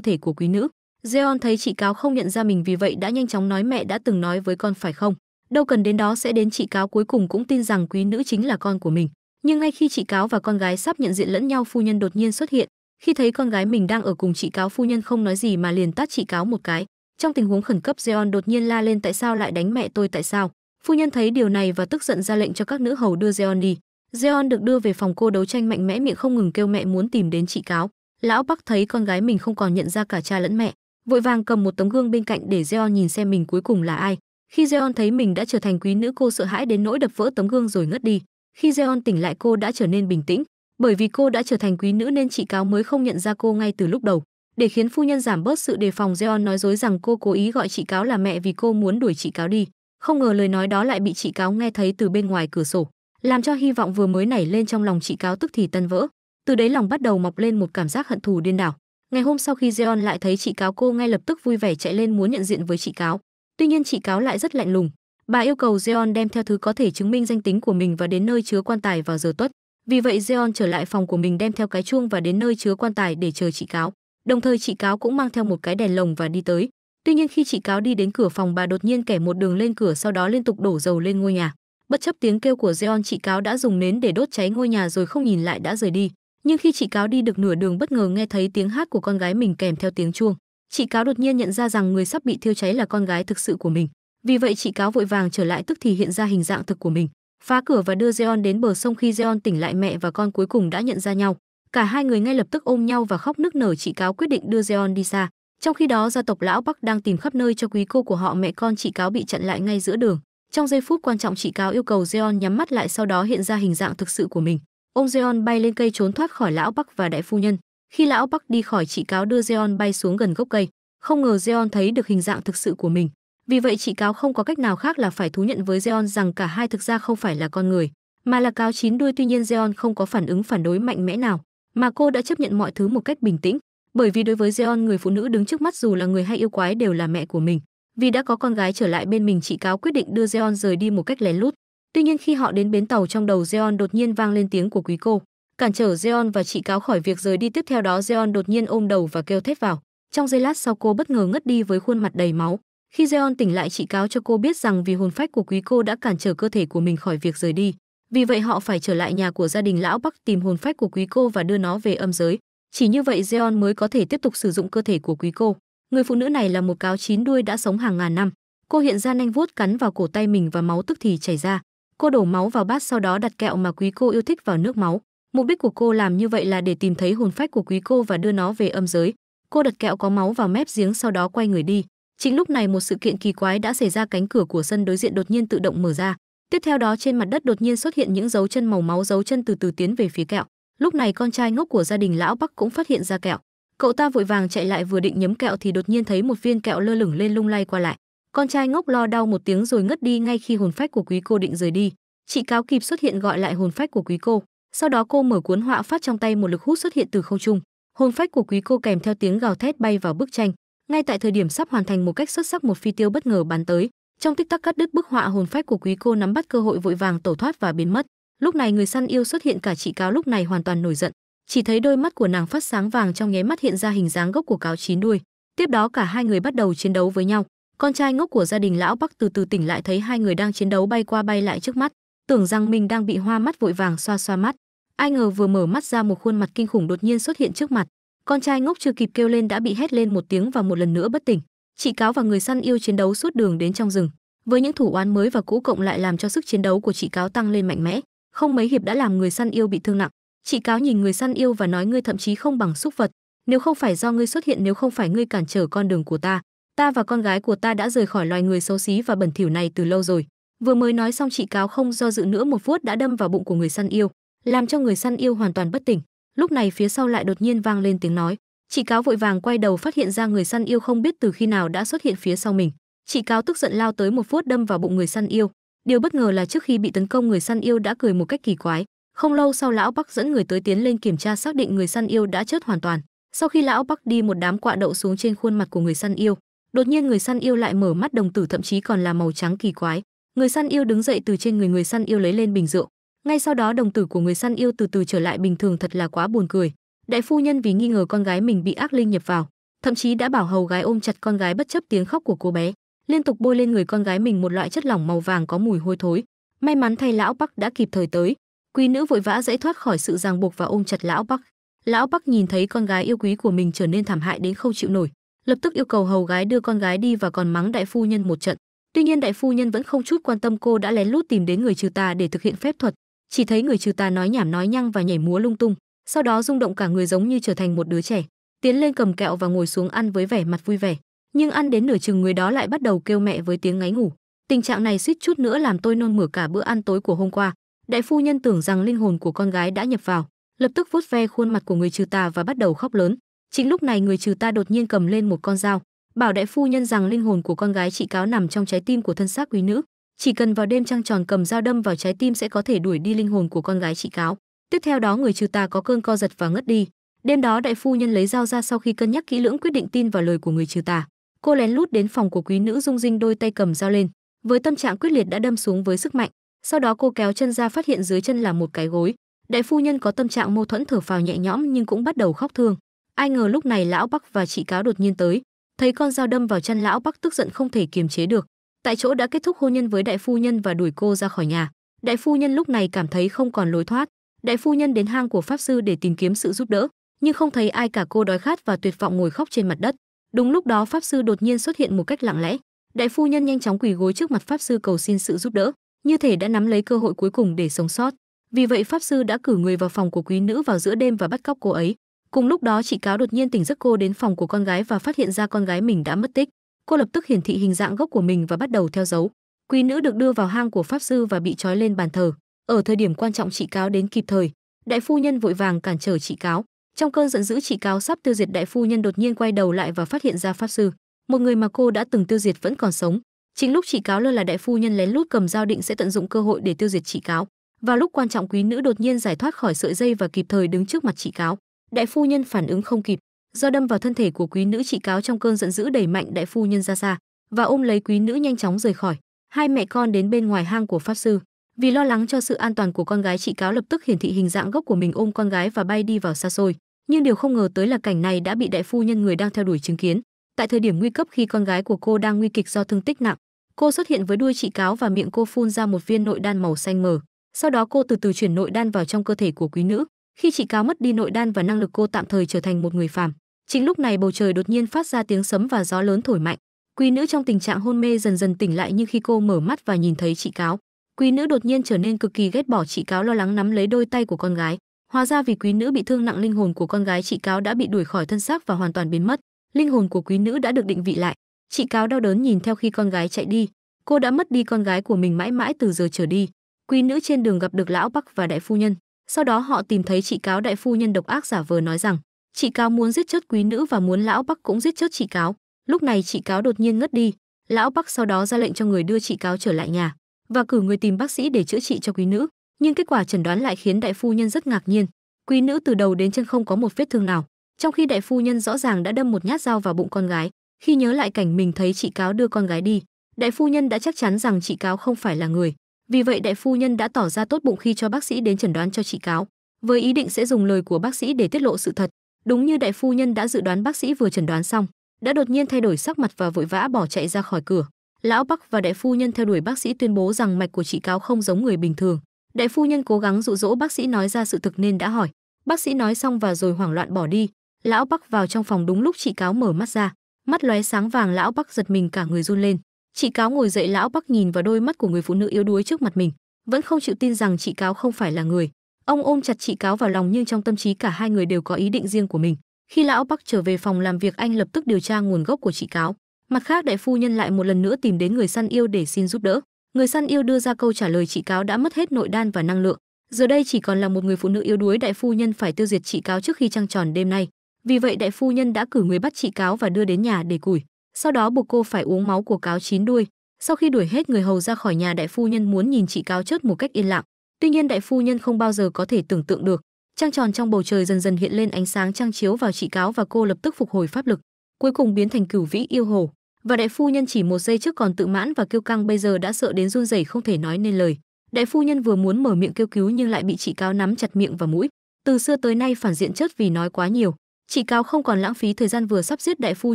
thể của quý nữ jeon thấy chị cáo không nhận ra mình vì vậy đã nhanh chóng nói mẹ đã từng nói với con phải không đâu cần đến đó sẽ đến chị cáo cuối cùng cũng tin rằng quý nữ chính là con của mình nhưng ngay khi chị cáo và con gái sắp nhận diện lẫn nhau phu nhân đột nhiên xuất hiện khi thấy con gái mình đang ở cùng chị cáo phu nhân không nói gì mà liền tát chị cáo một cái trong tình huống khẩn cấp Jeon đột nhiên la lên tại sao lại đánh mẹ tôi tại sao? Phu nhân thấy điều này và tức giận ra lệnh cho các nữ hầu đưa Jeon đi. Jeon được đưa về phòng cô đấu tranh mạnh mẽ miệng không ngừng kêu mẹ muốn tìm đến chị cáo. Lão Bắc thấy con gái mình không còn nhận ra cả cha lẫn mẹ, vội vàng cầm một tấm gương bên cạnh để Jeon nhìn xem mình cuối cùng là ai. Khi Jeon thấy mình đã trở thành quý nữ cô sợ hãi đến nỗi đập vỡ tấm gương rồi ngất đi. Khi Jeon tỉnh lại cô đã trở nên bình tĩnh, bởi vì cô đã trở thành quý nữ nên chị cáo mới không nhận ra cô ngay từ lúc đầu. Để khiến phu nhân giảm bớt sự đề phòng Jeon nói dối rằng cô cố ý gọi chị cáo là mẹ vì cô muốn đuổi chị cáo đi. Không ngờ lời nói đó lại bị chị cáo nghe thấy từ bên ngoài cửa sổ, làm cho hy vọng vừa mới nảy lên trong lòng chị cáo tức thì tan vỡ. Từ đấy lòng bắt đầu mọc lên một cảm giác hận thù điên đảo. Ngày hôm sau khi Jeon lại thấy chị cáo cô ngay lập tức vui vẻ chạy lên muốn nhận diện với chị cáo. Tuy nhiên chị cáo lại rất lạnh lùng. Bà yêu cầu Jeon đem theo thứ có thể chứng minh danh tính của mình và đến nơi chứa quan tài vào giờ tuất. Vì vậy Jeon trở lại phòng của mình đem theo cái chuông và đến nơi chứa quan tài để chờ chị cáo. Đồng thời chị cáo cũng mang theo một cái đèn lồng và đi tới. Tuy nhiên khi chị cáo đi đến cửa phòng bà đột nhiên kẻ một đường lên cửa sau đó liên tục đổ dầu lên ngôi nhà. Bất chấp tiếng kêu của Jeon chị cáo đã dùng nến để đốt cháy ngôi nhà rồi không nhìn lại đã rời đi. Nhưng khi chị cáo đi được nửa đường bất ngờ nghe thấy tiếng hát của con gái mình kèm theo tiếng chuông. Chị cáo đột nhiên nhận ra rằng người sắp bị thiêu cháy là con gái thực sự của mình. Vì vậy chị cáo vội vàng trở lại tức thì hiện ra hình dạng thực của mình, phá cửa và đưa Jeon đến bờ sông khi Jeon tỉnh lại mẹ và con cuối cùng đã nhận ra nhau. Cả hai người ngay lập tức ôm nhau và khóc nức nở chị cáo quyết định đưa Jeon đi xa. Trong khi đó gia tộc lão Bắc đang tìm khắp nơi cho quý cô của họ mẹ con chị cáo bị chặn lại ngay giữa đường. Trong giây phút quan trọng chị cáo yêu cầu Jeon nhắm mắt lại sau đó hiện ra hình dạng thực sự của mình. Ông Jeon bay lên cây trốn thoát khỏi lão Bắc và đại phu nhân. Khi lão Bắc đi khỏi chị cáo đưa Jeon bay xuống gần gốc cây. Không ngờ Jeon thấy được hình dạng thực sự của mình. Vì vậy chị cáo không có cách nào khác là phải thú nhận với Jeon rằng cả hai thực ra không phải là con người, mà là cáo chín đuôi tuy nhiên Jeon không có phản ứng phản đối mạnh mẽ nào mà cô đã chấp nhận mọi thứ một cách bình tĩnh bởi vì đối với Jeon người phụ nữ đứng trước mắt dù là người hay yêu quái đều là mẹ của mình vì đã có con gái trở lại bên mình chị cáo quyết định đưa Jeon rời đi một cách lén lút tuy nhiên khi họ đến bến tàu trong đầu Jeon đột nhiên vang lên tiếng của quý cô cản trở Jeon và chị cáo khỏi việc rời đi tiếp theo đó Jeon đột nhiên ôm đầu và kêu thét vào trong giây lát sau cô bất ngờ ngất đi với khuôn mặt đầy máu khi Jeon tỉnh lại chị cáo cho cô biết rằng vì hồn phách của quý cô đã cản trở cơ thể của mình khỏi việc rời đi vì vậy họ phải trở lại nhà của gia đình lão Bắc tìm hồn phách của quý cô và đưa nó về âm giới. Chỉ như vậy Zeon mới có thể tiếp tục sử dụng cơ thể của quý cô. Người phụ nữ này là một cáo chín đuôi đã sống hàng ngàn năm. Cô hiện ra nanh vuốt cắn vào cổ tay mình và máu tức thì chảy ra. Cô đổ máu vào bát sau đó đặt kẹo mà quý cô yêu thích vào nước máu. Mục đích của cô làm như vậy là để tìm thấy hồn phách của quý cô và đưa nó về âm giới. Cô đặt kẹo có máu vào mép giếng sau đó quay người đi. Chính lúc này một sự kiện kỳ quái đã xảy ra cánh cửa của sân đối diện đột nhiên tự động mở ra. Tiếp theo đó trên mặt đất đột nhiên xuất hiện những dấu chân màu máu, dấu chân từ từ tiến về phía kẹo. Lúc này con trai ngốc của gia đình lão Bắc cũng phát hiện ra kẹo. Cậu ta vội vàng chạy lại vừa định nhấm kẹo thì đột nhiên thấy một viên kẹo lơ lửng lên lung lay qua lại. Con trai ngốc lo đau một tiếng rồi ngất đi ngay khi hồn phách của quý cô định rời đi. Chị cáo kịp xuất hiện gọi lại hồn phách của quý cô. Sau đó cô mở cuốn họa phát trong tay một lực hút xuất hiện từ không trung. Hồn phách của quý cô kèm theo tiếng gào thét bay vào bức tranh. Ngay tại thời điểm sắp hoàn thành một cách xuất sắc một phi tiêu bất ngờ bắn tới, trong tích tắc cắt đứt bức họa hồn phách của quý cô nắm bắt cơ hội vội vàng tẩu thoát và biến mất. Lúc này người săn yêu xuất hiện cả chị cáo lúc này hoàn toàn nổi giận, chỉ thấy đôi mắt của nàng phát sáng vàng trong nháy mắt hiện ra hình dáng gốc của cáo chín đuôi. Tiếp đó cả hai người bắt đầu chiến đấu với nhau. Con trai ngốc của gia đình lão Bắc từ từ tỉnh lại thấy hai người đang chiến đấu bay qua bay lại trước mắt, tưởng rằng mình đang bị hoa mắt vội vàng xoa xoa mắt. Ai ngờ vừa mở mắt ra một khuôn mặt kinh khủng đột nhiên xuất hiện trước mặt. Con trai ngốc chưa kịp kêu lên đã bị hét lên một tiếng và một lần nữa bất tỉnh chị cáo và người săn yêu chiến đấu suốt đường đến trong rừng với những thủ oán mới và cũ cộng lại làm cho sức chiến đấu của chị cáo tăng lên mạnh mẽ không mấy hiệp đã làm người săn yêu bị thương nặng chị cáo nhìn người săn yêu và nói ngươi thậm chí không bằng súc vật nếu không phải do ngươi xuất hiện nếu không phải ngươi cản trở con đường của ta ta và con gái của ta đã rời khỏi loài người xấu xí và bẩn thỉu này từ lâu rồi vừa mới nói xong chị cáo không do dự nữa một vuốt đã đâm vào bụng của người săn yêu làm cho người săn yêu hoàn toàn bất tỉnh lúc này phía sau lại đột nhiên vang lên tiếng nói Chị cáo vội vàng quay đầu phát hiện ra người săn yêu không biết từ khi nào đã xuất hiện phía sau mình. Chị cáo tức giận lao tới một vuốt đâm vào bụng người săn yêu. Điều bất ngờ là trước khi bị tấn công người săn yêu đã cười một cách kỳ quái. Không lâu sau lão Bắc dẫn người tới tiến lên kiểm tra xác định người săn yêu đã chết hoàn toàn. Sau khi lão Bắc đi một đám quạ đậu xuống trên khuôn mặt của người săn yêu, đột nhiên người săn yêu lại mở mắt đồng tử thậm chí còn là màu trắng kỳ quái. Người săn yêu đứng dậy từ trên người người săn yêu lấy lên bình rượu. Ngay sau đó đồng tử của người săn yêu từ từ trở lại bình thường thật là quá buồn cười đại phu nhân vì nghi ngờ con gái mình bị ác linh nhập vào thậm chí đã bảo hầu gái ôm chặt con gái bất chấp tiếng khóc của cô bé liên tục bôi lên người con gái mình một loại chất lỏng màu vàng có mùi hôi thối may mắn thay lão bắc đã kịp thời tới quý nữ vội vã dãy thoát khỏi sự ràng buộc và ôm chặt lão bắc lão bắc nhìn thấy con gái yêu quý của mình trở nên thảm hại đến không chịu nổi lập tức yêu cầu hầu gái đưa con gái đi và còn mắng đại phu nhân một trận tuy nhiên đại phu nhân vẫn không chút quan tâm cô đã lén lút tìm đến người trừ tà để thực hiện phép thuật chỉ thấy người trừ tà nói nhảm nói nhăng và nhảy múa lung tung sau đó rung động cả người giống như trở thành một đứa trẻ tiến lên cầm kẹo và ngồi xuống ăn với vẻ mặt vui vẻ nhưng ăn đến nửa chừng người đó lại bắt đầu kêu mẹ với tiếng ngáy ngủ tình trạng này suýt chút nữa làm tôi nôn mửa cả bữa ăn tối của hôm qua đại phu nhân tưởng rằng linh hồn của con gái đã nhập vào lập tức vuốt ve khuôn mặt của người trừ tà và bắt đầu khóc lớn chính lúc này người trừ tà đột nhiên cầm lên một con dao bảo đại phu nhân rằng linh hồn của con gái chị cáo nằm trong trái tim của thân xác quý nữ chỉ cần vào đêm trăng tròn cầm dao đâm vào trái tim sẽ có thể đuổi đi linh hồn của con gái chị cáo Tiếp theo đó người trừ tà có cơn co giật và ngất đi. Đêm đó đại phu nhân lấy dao ra sau khi cân nhắc kỹ lưỡng quyết định tin vào lời của người trừ tà. Cô lén lút đến phòng của quý nữ Dung Dinh đôi tay cầm dao lên, với tâm trạng quyết liệt đã đâm xuống với sức mạnh. Sau đó cô kéo chân ra phát hiện dưới chân là một cái gối. Đại phu nhân có tâm trạng mâu thuẫn thở phào nhẹ nhõm nhưng cũng bắt đầu khóc thương. Ai ngờ lúc này lão Bắc và chị cáo đột nhiên tới, thấy con dao đâm vào chân lão Bắc tức giận không thể kiềm chế được. Tại chỗ đã kết thúc hôn nhân với đại phu nhân và đuổi cô ra khỏi nhà. Đại phu nhân lúc này cảm thấy không còn lối thoát, đại phu nhân đến hang của pháp sư để tìm kiếm sự giúp đỡ nhưng không thấy ai cả cô đói khát và tuyệt vọng ngồi khóc trên mặt đất đúng lúc đó pháp sư đột nhiên xuất hiện một cách lặng lẽ đại phu nhân nhanh chóng quỳ gối trước mặt pháp sư cầu xin sự giúp đỡ như thể đã nắm lấy cơ hội cuối cùng để sống sót vì vậy pháp sư đã cử người vào phòng của quý nữ vào giữa đêm và bắt cóc cô ấy cùng lúc đó chị cáo đột nhiên tỉnh giấc cô đến phòng của con gái và phát hiện ra con gái mình đã mất tích cô lập tức hiển thị hình dạng gốc của mình và bắt đầu theo dấu quý nữ được đưa vào hang của pháp sư và bị trói lên bàn thờ ở thời điểm quan trọng chị cáo đến kịp thời, đại phu nhân vội vàng cản trở chị cáo. Trong cơn giận dữ chị cáo sắp tiêu diệt đại phu nhân đột nhiên quay đầu lại và phát hiện ra pháp sư, một người mà cô đã từng tiêu diệt vẫn còn sống. Chính lúc chị cáo lơ là đại phu nhân lén lút cầm dao định sẽ tận dụng cơ hội để tiêu diệt chị cáo. và lúc quan trọng quý nữ đột nhiên giải thoát khỏi sợi dây và kịp thời đứng trước mặt chị cáo. Đại phu nhân phản ứng không kịp, do đâm vào thân thể của quý nữ chị cáo trong cơn giận dữ đẩy mạnh đại phu nhân ra xa và ôm lấy quý nữ nhanh chóng rời khỏi. Hai mẹ con đến bên ngoài hang của pháp sư. Vì lo lắng cho sự an toàn của con gái chị cáo lập tức hiển thị hình dạng gốc của mình ôm con gái và bay đi vào xa xôi. Nhưng điều không ngờ tới là cảnh này đã bị đại phu nhân người đang theo đuổi chứng kiến. Tại thời điểm nguy cấp khi con gái của cô đang nguy kịch do thương tích nặng, cô xuất hiện với đuôi chị cáo và miệng cô phun ra một viên nội đan màu xanh mờ. Sau đó cô từ từ chuyển nội đan vào trong cơ thể của quý nữ. Khi chị cáo mất đi nội đan và năng lực cô tạm thời trở thành một người phàm. Chính lúc này bầu trời đột nhiên phát ra tiếng sấm và gió lớn thổi mạnh. Quý nữ trong tình trạng hôn mê dần dần tỉnh lại nhưng khi cô mở mắt và nhìn thấy chị cáo, quý nữ đột nhiên trở nên cực kỳ ghét bỏ chị cáo lo lắng nắm lấy đôi tay của con gái hóa ra vì quý nữ bị thương nặng linh hồn của con gái chị cáo đã bị đuổi khỏi thân xác và hoàn toàn biến mất linh hồn của quý nữ đã được định vị lại chị cáo đau đớn nhìn theo khi con gái chạy đi cô đã mất đi con gái của mình mãi mãi từ giờ trở đi quý nữ trên đường gặp được lão bắc và đại phu nhân sau đó họ tìm thấy chị cáo đại phu nhân độc ác giả vờ nói rằng chị cáo muốn giết chết quý nữ và muốn lão bắc cũng giết chết chị cáo lúc này chị cáo đột nhiên ngất đi lão bắc sau đó ra lệnh cho người đưa chị cáo trở lại nhà và cử người tìm bác sĩ để chữa trị cho quý nữ, nhưng kết quả chẩn đoán lại khiến đại phu nhân rất ngạc nhiên. Quý nữ từ đầu đến chân không có một vết thương nào, trong khi đại phu nhân rõ ràng đã đâm một nhát dao vào bụng con gái. Khi nhớ lại cảnh mình thấy chị cáo đưa con gái đi, đại phu nhân đã chắc chắn rằng chị cáo không phải là người. Vì vậy đại phu nhân đã tỏ ra tốt bụng khi cho bác sĩ đến chẩn đoán cho chị cáo, với ý định sẽ dùng lời của bác sĩ để tiết lộ sự thật. Đúng như đại phu nhân đã dự đoán bác sĩ vừa chẩn đoán xong, đã đột nhiên thay đổi sắc mặt và vội vã bỏ chạy ra khỏi cửa. Lão Bắc và đại phu nhân theo đuổi bác sĩ tuyên bố rằng mạch của chị cáo không giống người bình thường. Đại phu nhân cố gắng dụ dỗ bác sĩ nói ra sự thực nên đã hỏi. Bác sĩ nói xong và rồi hoảng loạn bỏ đi. Lão Bắc vào trong phòng đúng lúc chị cáo mở mắt ra, mắt lóe sáng vàng lão Bắc giật mình cả người run lên. Chị cáo ngồi dậy lão Bắc nhìn vào đôi mắt của người phụ nữ yếu đuối trước mặt mình, vẫn không chịu tin rằng chị cáo không phải là người. Ông ôm chặt chị cáo vào lòng nhưng trong tâm trí cả hai người đều có ý định riêng của mình. Khi lão Bắc trở về phòng làm việc anh lập tức điều tra nguồn gốc của chị cáo. Mặt khác đại phu nhân lại một lần nữa tìm đến người săn yêu để xin giúp đỡ. Người săn yêu đưa ra câu trả lời chị cáo đã mất hết nội đan và năng lượng. Giờ đây chỉ còn là một người phụ nữ yếu đuối đại phu nhân phải tiêu diệt chị cáo trước khi trăng tròn đêm nay. Vì vậy đại phu nhân đã cử người bắt chị cáo và đưa đến nhà để củi. Sau đó buộc cô phải uống máu của cáo chín đuôi. Sau khi đuổi hết người hầu ra khỏi nhà đại phu nhân muốn nhìn chị cáo chết một cách yên lặng. Tuy nhiên đại phu nhân không bao giờ có thể tưởng tượng được. Trăng tròn trong bầu trời dần dần hiện lên ánh sáng trăng chiếu vào chị cáo và cô lập tức phục hồi pháp lực cuối cùng biến thành cửu vĩ yêu hồ và đại phu nhân chỉ một giây trước còn tự mãn và kiêu căng bây giờ đã sợ đến run rẩy không thể nói nên lời. Đại phu nhân vừa muốn mở miệng kêu cứu nhưng lại bị chị cáo nắm chặt miệng và mũi. Từ xưa tới nay phản diện chất vì nói quá nhiều. Chị cáo không còn lãng phí thời gian vừa sắp giết đại phu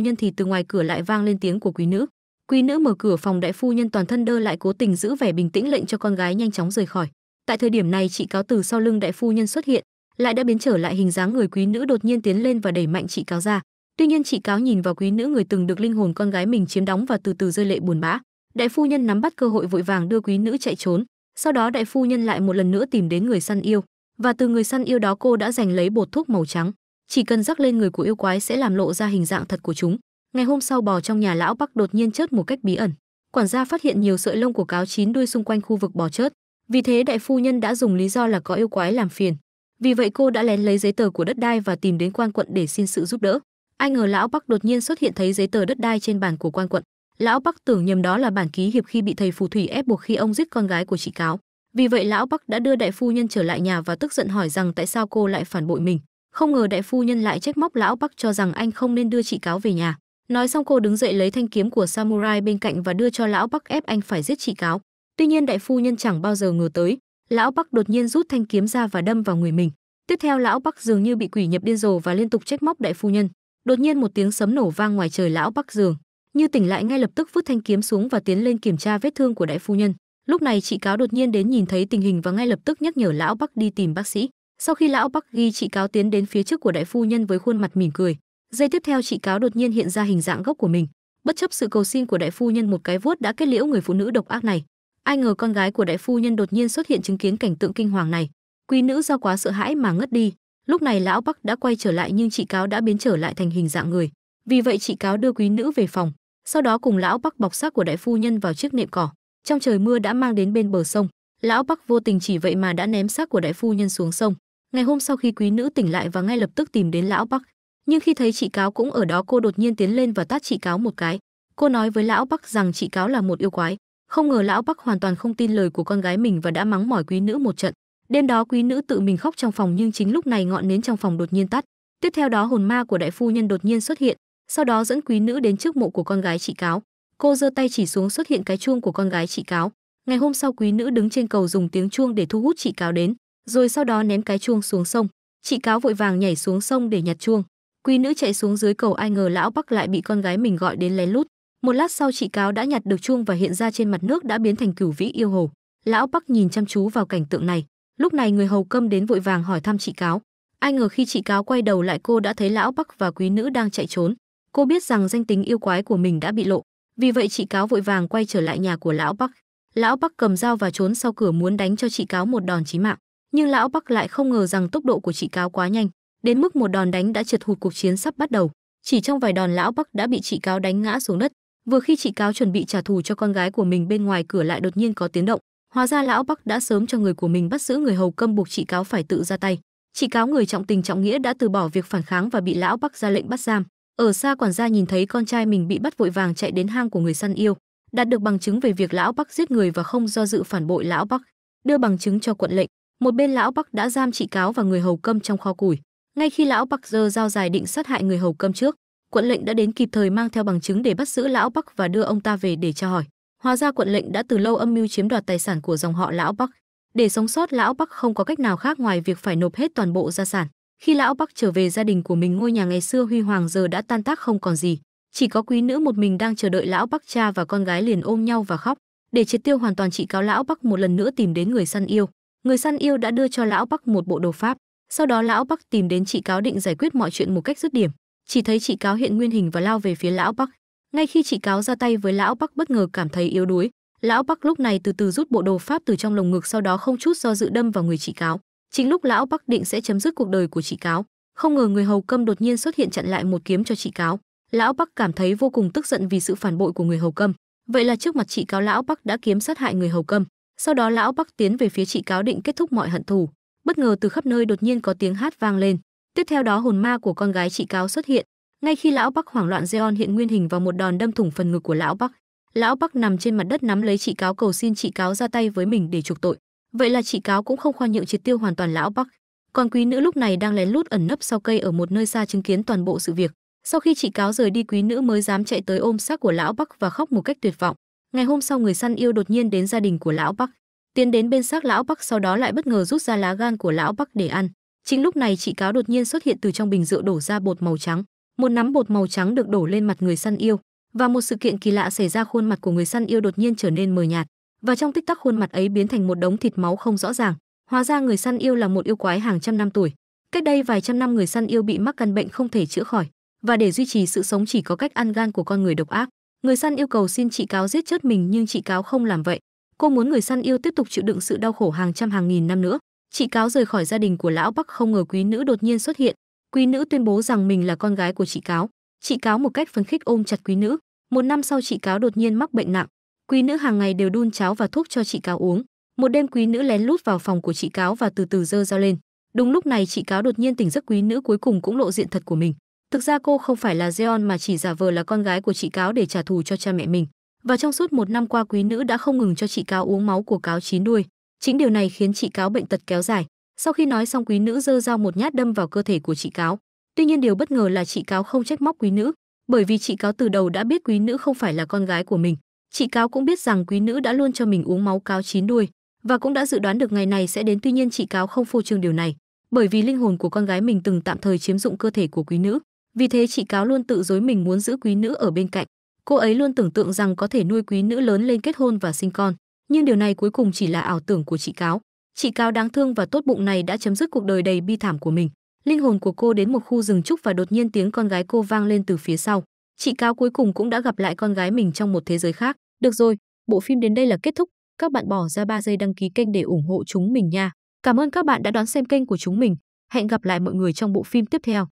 nhân thì từ ngoài cửa lại vang lên tiếng của quý nữ. Quý nữ mở cửa phòng đại phu nhân toàn thân đơ lại cố tình giữ vẻ bình tĩnh lệnh cho con gái nhanh chóng rời khỏi. Tại thời điểm này chị cáo từ sau lưng đại phu nhân xuất hiện, lại đã biến trở lại hình dáng người quý nữ đột nhiên tiến lên và đẩy mạnh chị cáo ra Tuy nhiên chị cáo nhìn vào quý nữ người từng được linh hồn con gái mình chiếm đóng và từ từ rơi lệ buồn bã. Đại phu nhân nắm bắt cơ hội vội vàng đưa quý nữ chạy trốn, sau đó đại phu nhân lại một lần nữa tìm đến người săn yêu, và từ người săn yêu đó cô đã giành lấy bột thuốc màu trắng, chỉ cần rắc lên người của yêu quái sẽ làm lộ ra hình dạng thật của chúng. Ngày hôm sau bò trong nhà lão Bắc đột nhiên chết một cách bí ẩn. Quản gia phát hiện nhiều sợi lông của cáo chín đuôi xung quanh khu vực bò chết, vì thế đại phu nhân đã dùng lý do là có yêu quái làm phiền. Vì vậy cô đã lén lấy giấy tờ của đất đai và tìm đến quan quận để xin sự giúp đỡ ai ngờ lão bắc đột nhiên xuất hiện thấy giấy tờ đất đai trên bàn của quan quận lão bắc tưởng nhầm đó là bản ký hiệp khi bị thầy phù thủy ép buộc khi ông giết con gái của chị cáo vì vậy lão bắc đã đưa đại phu nhân trở lại nhà và tức giận hỏi rằng tại sao cô lại phản bội mình không ngờ đại phu nhân lại trách móc lão bắc cho rằng anh không nên đưa chị cáo về nhà nói xong cô đứng dậy lấy thanh kiếm của samurai bên cạnh và đưa cho lão bắc ép anh phải giết chị cáo tuy nhiên đại phu nhân chẳng bao giờ ngờ tới lão bắc đột nhiên rút thanh kiếm ra và đâm vào người mình tiếp theo lão bắc dường như bị quỷ nhập điên rồ và liên tục trách móc đại phu nhân đột nhiên một tiếng sấm nổ vang ngoài trời lão bắc giường như tỉnh lại ngay lập tức vứt thanh kiếm xuống và tiến lên kiểm tra vết thương của đại phu nhân lúc này chị cáo đột nhiên đến nhìn thấy tình hình và ngay lập tức nhắc nhở lão bắc đi tìm bác sĩ sau khi lão bắc ghi chị cáo tiến đến phía trước của đại phu nhân với khuôn mặt mỉm cười giây tiếp theo chị cáo đột nhiên hiện ra hình dạng gốc của mình bất chấp sự cầu xin của đại phu nhân một cái vuốt đã kết liễu người phụ nữ độc ác này ai ngờ con gái của đại phu nhân đột nhiên xuất hiện chứng kiến cảnh tượng kinh hoàng này quý nữ do quá sợ hãi mà ngất đi Lúc này lão Bắc đã quay trở lại nhưng chị cáo đã biến trở lại thành hình dạng người. Vì vậy chị cáo đưa quý nữ về phòng, sau đó cùng lão Bắc bọc xác của đại phu nhân vào chiếc nệm cỏ. Trong trời mưa đã mang đến bên bờ sông, lão Bắc vô tình chỉ vậy mà đã ném xác của đại phu nhân xuống sông. Ngày hôm sau khi quý nữ tỉnh lại và ngay lập tức tìm đến lão Bắc, nhưng khi thấy chị cáo cũng ở đó cô đột nhiên tiến lên và tát chị cáo một cái. Cô nói với lão Bắc rằng chị cáo là một yêu quái, không ngờ lão Bắc hoàn toàn không tin lời của con gái mình và đã mắng mỏi quý nữ một trận. Đêm đó quý nữ tự mình khóc trong phòng nhưng chính lúc này ngọn nến trong phòng đột nhiên tắt. Tiếp theo đó hồn ma của đại phu nhân đột nhiên xuất hiện, sau đó dẫn quý nữ đến trước mộ của con gái chị cáo. Cô giơ tay chỉ xuống xuất hiện cái chuông của con gái chị cáo. Ngày hôm sau quý nữ đứng trên cầu dùng tiếng chuông để thu hút chị cáo đến, rồi sau đó ném cái chuông xuống sông. Chị cáo vội vàng nhảy xuống sông để nhặt chuông. Quý nữ chạy xuống dưới cầu ai ngờ lão Bắc lại bị con gái mình gọi đến lén lút. Một lát sau chị cáo đã nhặt được chuông và hiện ra trên mặt nước đã biến thành cửu vĩ yêu hồ. Lão Bắc nhìn chăm chú vào cảnh tượng này, Lúc này người hầu câm đến vội vàng hỏi thăm chị cáo. Ai ngờ khi chị cáo quay đầu lại cô đã thấy lão Bắc và quý nữ đang chạy trốn. Cô biết rằng danh tính yêu quái của mình đã bị lộ, vì vậy chị cáo vội vàng quay trở lại nhà của lão Bắc. Lão Bắc cầm dao và trốn sau cửa muốn đánh cho chị cáo một đòn chí mạng, nhưng lão Bắc lại không ngờ rằng tốc độ của chị cáo quá nhanh, đến mức một đòn đánh đã trượt hụt cuộc chiến sắp bắt đầu. Chỉ trong vài đòn lão Bắc đã bị chị cáo đánh ngã xuống đất. Vừa khi chị cáo chuẩn bị trả thù cho con gái của mình bên ngoài cửa lại đột nhiên có tiếng động, hóa ra lão bắc đã sớm cho người của mình bắt giữ người hầu câm buộc chị cáo phải tự ra tay chị cáo người trọng tình trọng nghĩa đã từ bỏ việc phản kháng và bị lão bắc ra lệnh bắt giam ở xa quản gia nhìn thấy con trai mình bị bắt vội vàng chạy đến hang của người săn yêu đạt được bằng chứng về việc lão bắc giết người và không do dự phản bội lão bắc đưa bằng chứng cho quận lệnh một bên lão bắc đã giam chị cáo và người hầu câm trong kho củi ngay khi lão bắc giơ dao dài định sát hại người hầu câm trước quận lệnh đã đến kịp thời mang theo bằng chứng để bắt giữ lão bắc và đưa ông ta về để tra hỏi Hóa ra quận lệnh đã từ lâu âm mưu chiếm đoạt tài sản của dòng họ lão Bắc. Để sống sót lão Bắc không có cách nào khác ngoài việc phải nộp hết toàn bộ gia sản. Khi lão Bắc trở về gia đình của mình ngôi nhà ngày xưa huy hoàng giờ đã tan tác không còn gì. Chỉ có quý nữ một mình đang chờ đợi lão Bắc cha và con gái liền ôm nhau và khóc. Để triệt tiêu hoàn toàn chị cáo lão Bắc một lần nữa tìm đến người săn yêu. Người săn yêu đã đưa cho lão Bắc một bộ đồ pháp. Sau đó lão Bắc tìm đến chị cáo định giải quyết mọi chuyện một cách dứt điểm. Chỉ thấy chị cáo hiện nguyên hình và lao về phía lão Bắc ngay khi chị cáo ra tay với lão bắc bất ngờ cảm thấy yếu đuối lão bắc lúc này từ từ rút bộ đồ pháp từ trong lồng ngực sau đó không chút do dự đâm vào người chị cáo chính lúc lão bắc định sẽ chấm dứt cuộc đời của chị cáo không ngờ người hầu câm đột nhiên xuất hiện chặn lại một kiếm cho chị cáo lão bắc cảm thấy vô cùng tức giận vì sự phản bội của người hầu câm vậy là trước mặt chị cáo lão bắc đã kiếm sát hại người hầu câm sau đó lão bắc tiến về phía chị cáo định kết thúc mọi hận thù bất ngờ từ khắp nơi đột nhiên có tiếng hát vang lên tiếp theo đó hồn ma của con gái chị cáo xuất hiện ngay khi lão Bắc hoảng loạn Zeon hiện nguyên hình vào một đòn đâm thủng phần ngực của lão Bắc. Lão Bắc nằm trên mặt đất nắm lấy chị cáo cầu xin chị cáo ra tay với mình để chuộc tội. Vậy là chị cáo cũng không khoan nhượng triệt tiêu hoàn toàn lão Bắc. Còn quý nữ lúc này đang lén lút ẩn nấp sau cây ở một nơi xa chứng kiến toàn bộ sự việc. Sau khi chị cáo rời đi quý nữ mới dám chạy tới ôm xác của lão Bắc và khóc một cách tuyệt vọng. Ngày hôm sau người săn yêu đột nhiên đến gia đình của lão Bắc, tiến đến bên xác lão Bắc sau đó lại bất ngờ rút ra lá gan của lão Bắc để ăn. Chính lúc này chị cáo đột nhiên xuất hiện từ trong bình rượu đổ ra bột màu trắng một nắm bột màu trắng được đổ lên mặt người săn yêu và một sự kiện kỳ lạ xảy ra khuôn mặt của người săn yêu đột nhiên trở nên mờ nhạt và trong tích tắc khuôn mặt ấy biến thành một đống thịt máu không rõ ràng hóa ra người săn yêu là một yêu quái hàng trăm năm tuổi cách đây vài trăm năm người săn yêu bị mắc căn bệnh không thể chữa khỏi và để duy trì sự sống chỉ có cách ăn gan của con người độc ác người săn yêu cầu xin chị cáo giết chết mình nhưng chị cáo không làm vậy cô muốn người săn yêu tiếp tục chịu đựng sự đau khổ hàng trăm hàng nghìn năm nữa chị cáo rời khỏi gia đình của lão bắc không ngờ quý nữ đột nhiên xuất hiện quý nữ tuyên bố rằng mình là con gái của chị cáo chị cáo một cách phấn khích ôm chặt quý nữ một năm sau chị cáo đột nhiên mắc bệnh nặng quý nữ hàng ngày đều đun cháo và thuốc cho chị cáo uống một đêm quý nữ lén lút vào phòng của chị cáo và từ từ dơ dao lên đúng lúc này chị cáo đột nhiên tỉnh giấc quý nữ cuối cùng cũng lộ diện thật của mình thực ra cô không phải là Zeon mà chỉ giả vờ là con gái của chị cáo để trả thù cho cha mẹ mình và trong suốt một năm qua quý nữ đã không ngừng cho chị cáo uống máu của cáo chín đuôi chính điều này khiến chị cáo bệnh tật kéo dài sau khi nói xong quý nữ giơ dao một nhát đâm vào cơ thể của chị cáo. Tuy nhiên điều bất ngờ là chị cáo không trách móc quý nữ, bởi vì chị cáo từ đầu đã biết quý nữ không phải là con gái của mình. Chị cáo cũng biết rằng quý nữ đã luôn cho mình uống máu cáo chín đuôi và cũng đã dự đoán được ngày này sẽ đến tuy nhiên chị cáo không phô trương điều này, bởi vì linh hồn của con gái mình từng tạm thời chiếm dụng cơ thể của quý nữ. Vì thế chị cáo luôn tự dối mình muốn giữ quý nữ ở bên cạnh. Cô ấy luôn tưởng tượng rằng có thể nuôi quý nữ lớn lên kết hôn và sinh con, nhưng điều này cuối cùng chỉ là ảo tưởng của chị cáo chị cao đáng thương và tốt bụng này đã chấm dứt cuộc đời đầy bi thảm của mình linh hồn của cô đến một khu rừng trúc và đột nhiên tiếng con gái cô vang lên từ phía sau chị cao cuối cùng cũng đã gặp lại con gái mình trong một thế giới khác được rồi bộ phim đến đây là kết thúc các bạn bỏ ra 3 giây đăng ký kênh để ủng hộ chúng mình nha cảm ơn các bạn đã đón xem kênh của chúng mình hẹn gặp lại mọi người trong bộ phim tiếp theo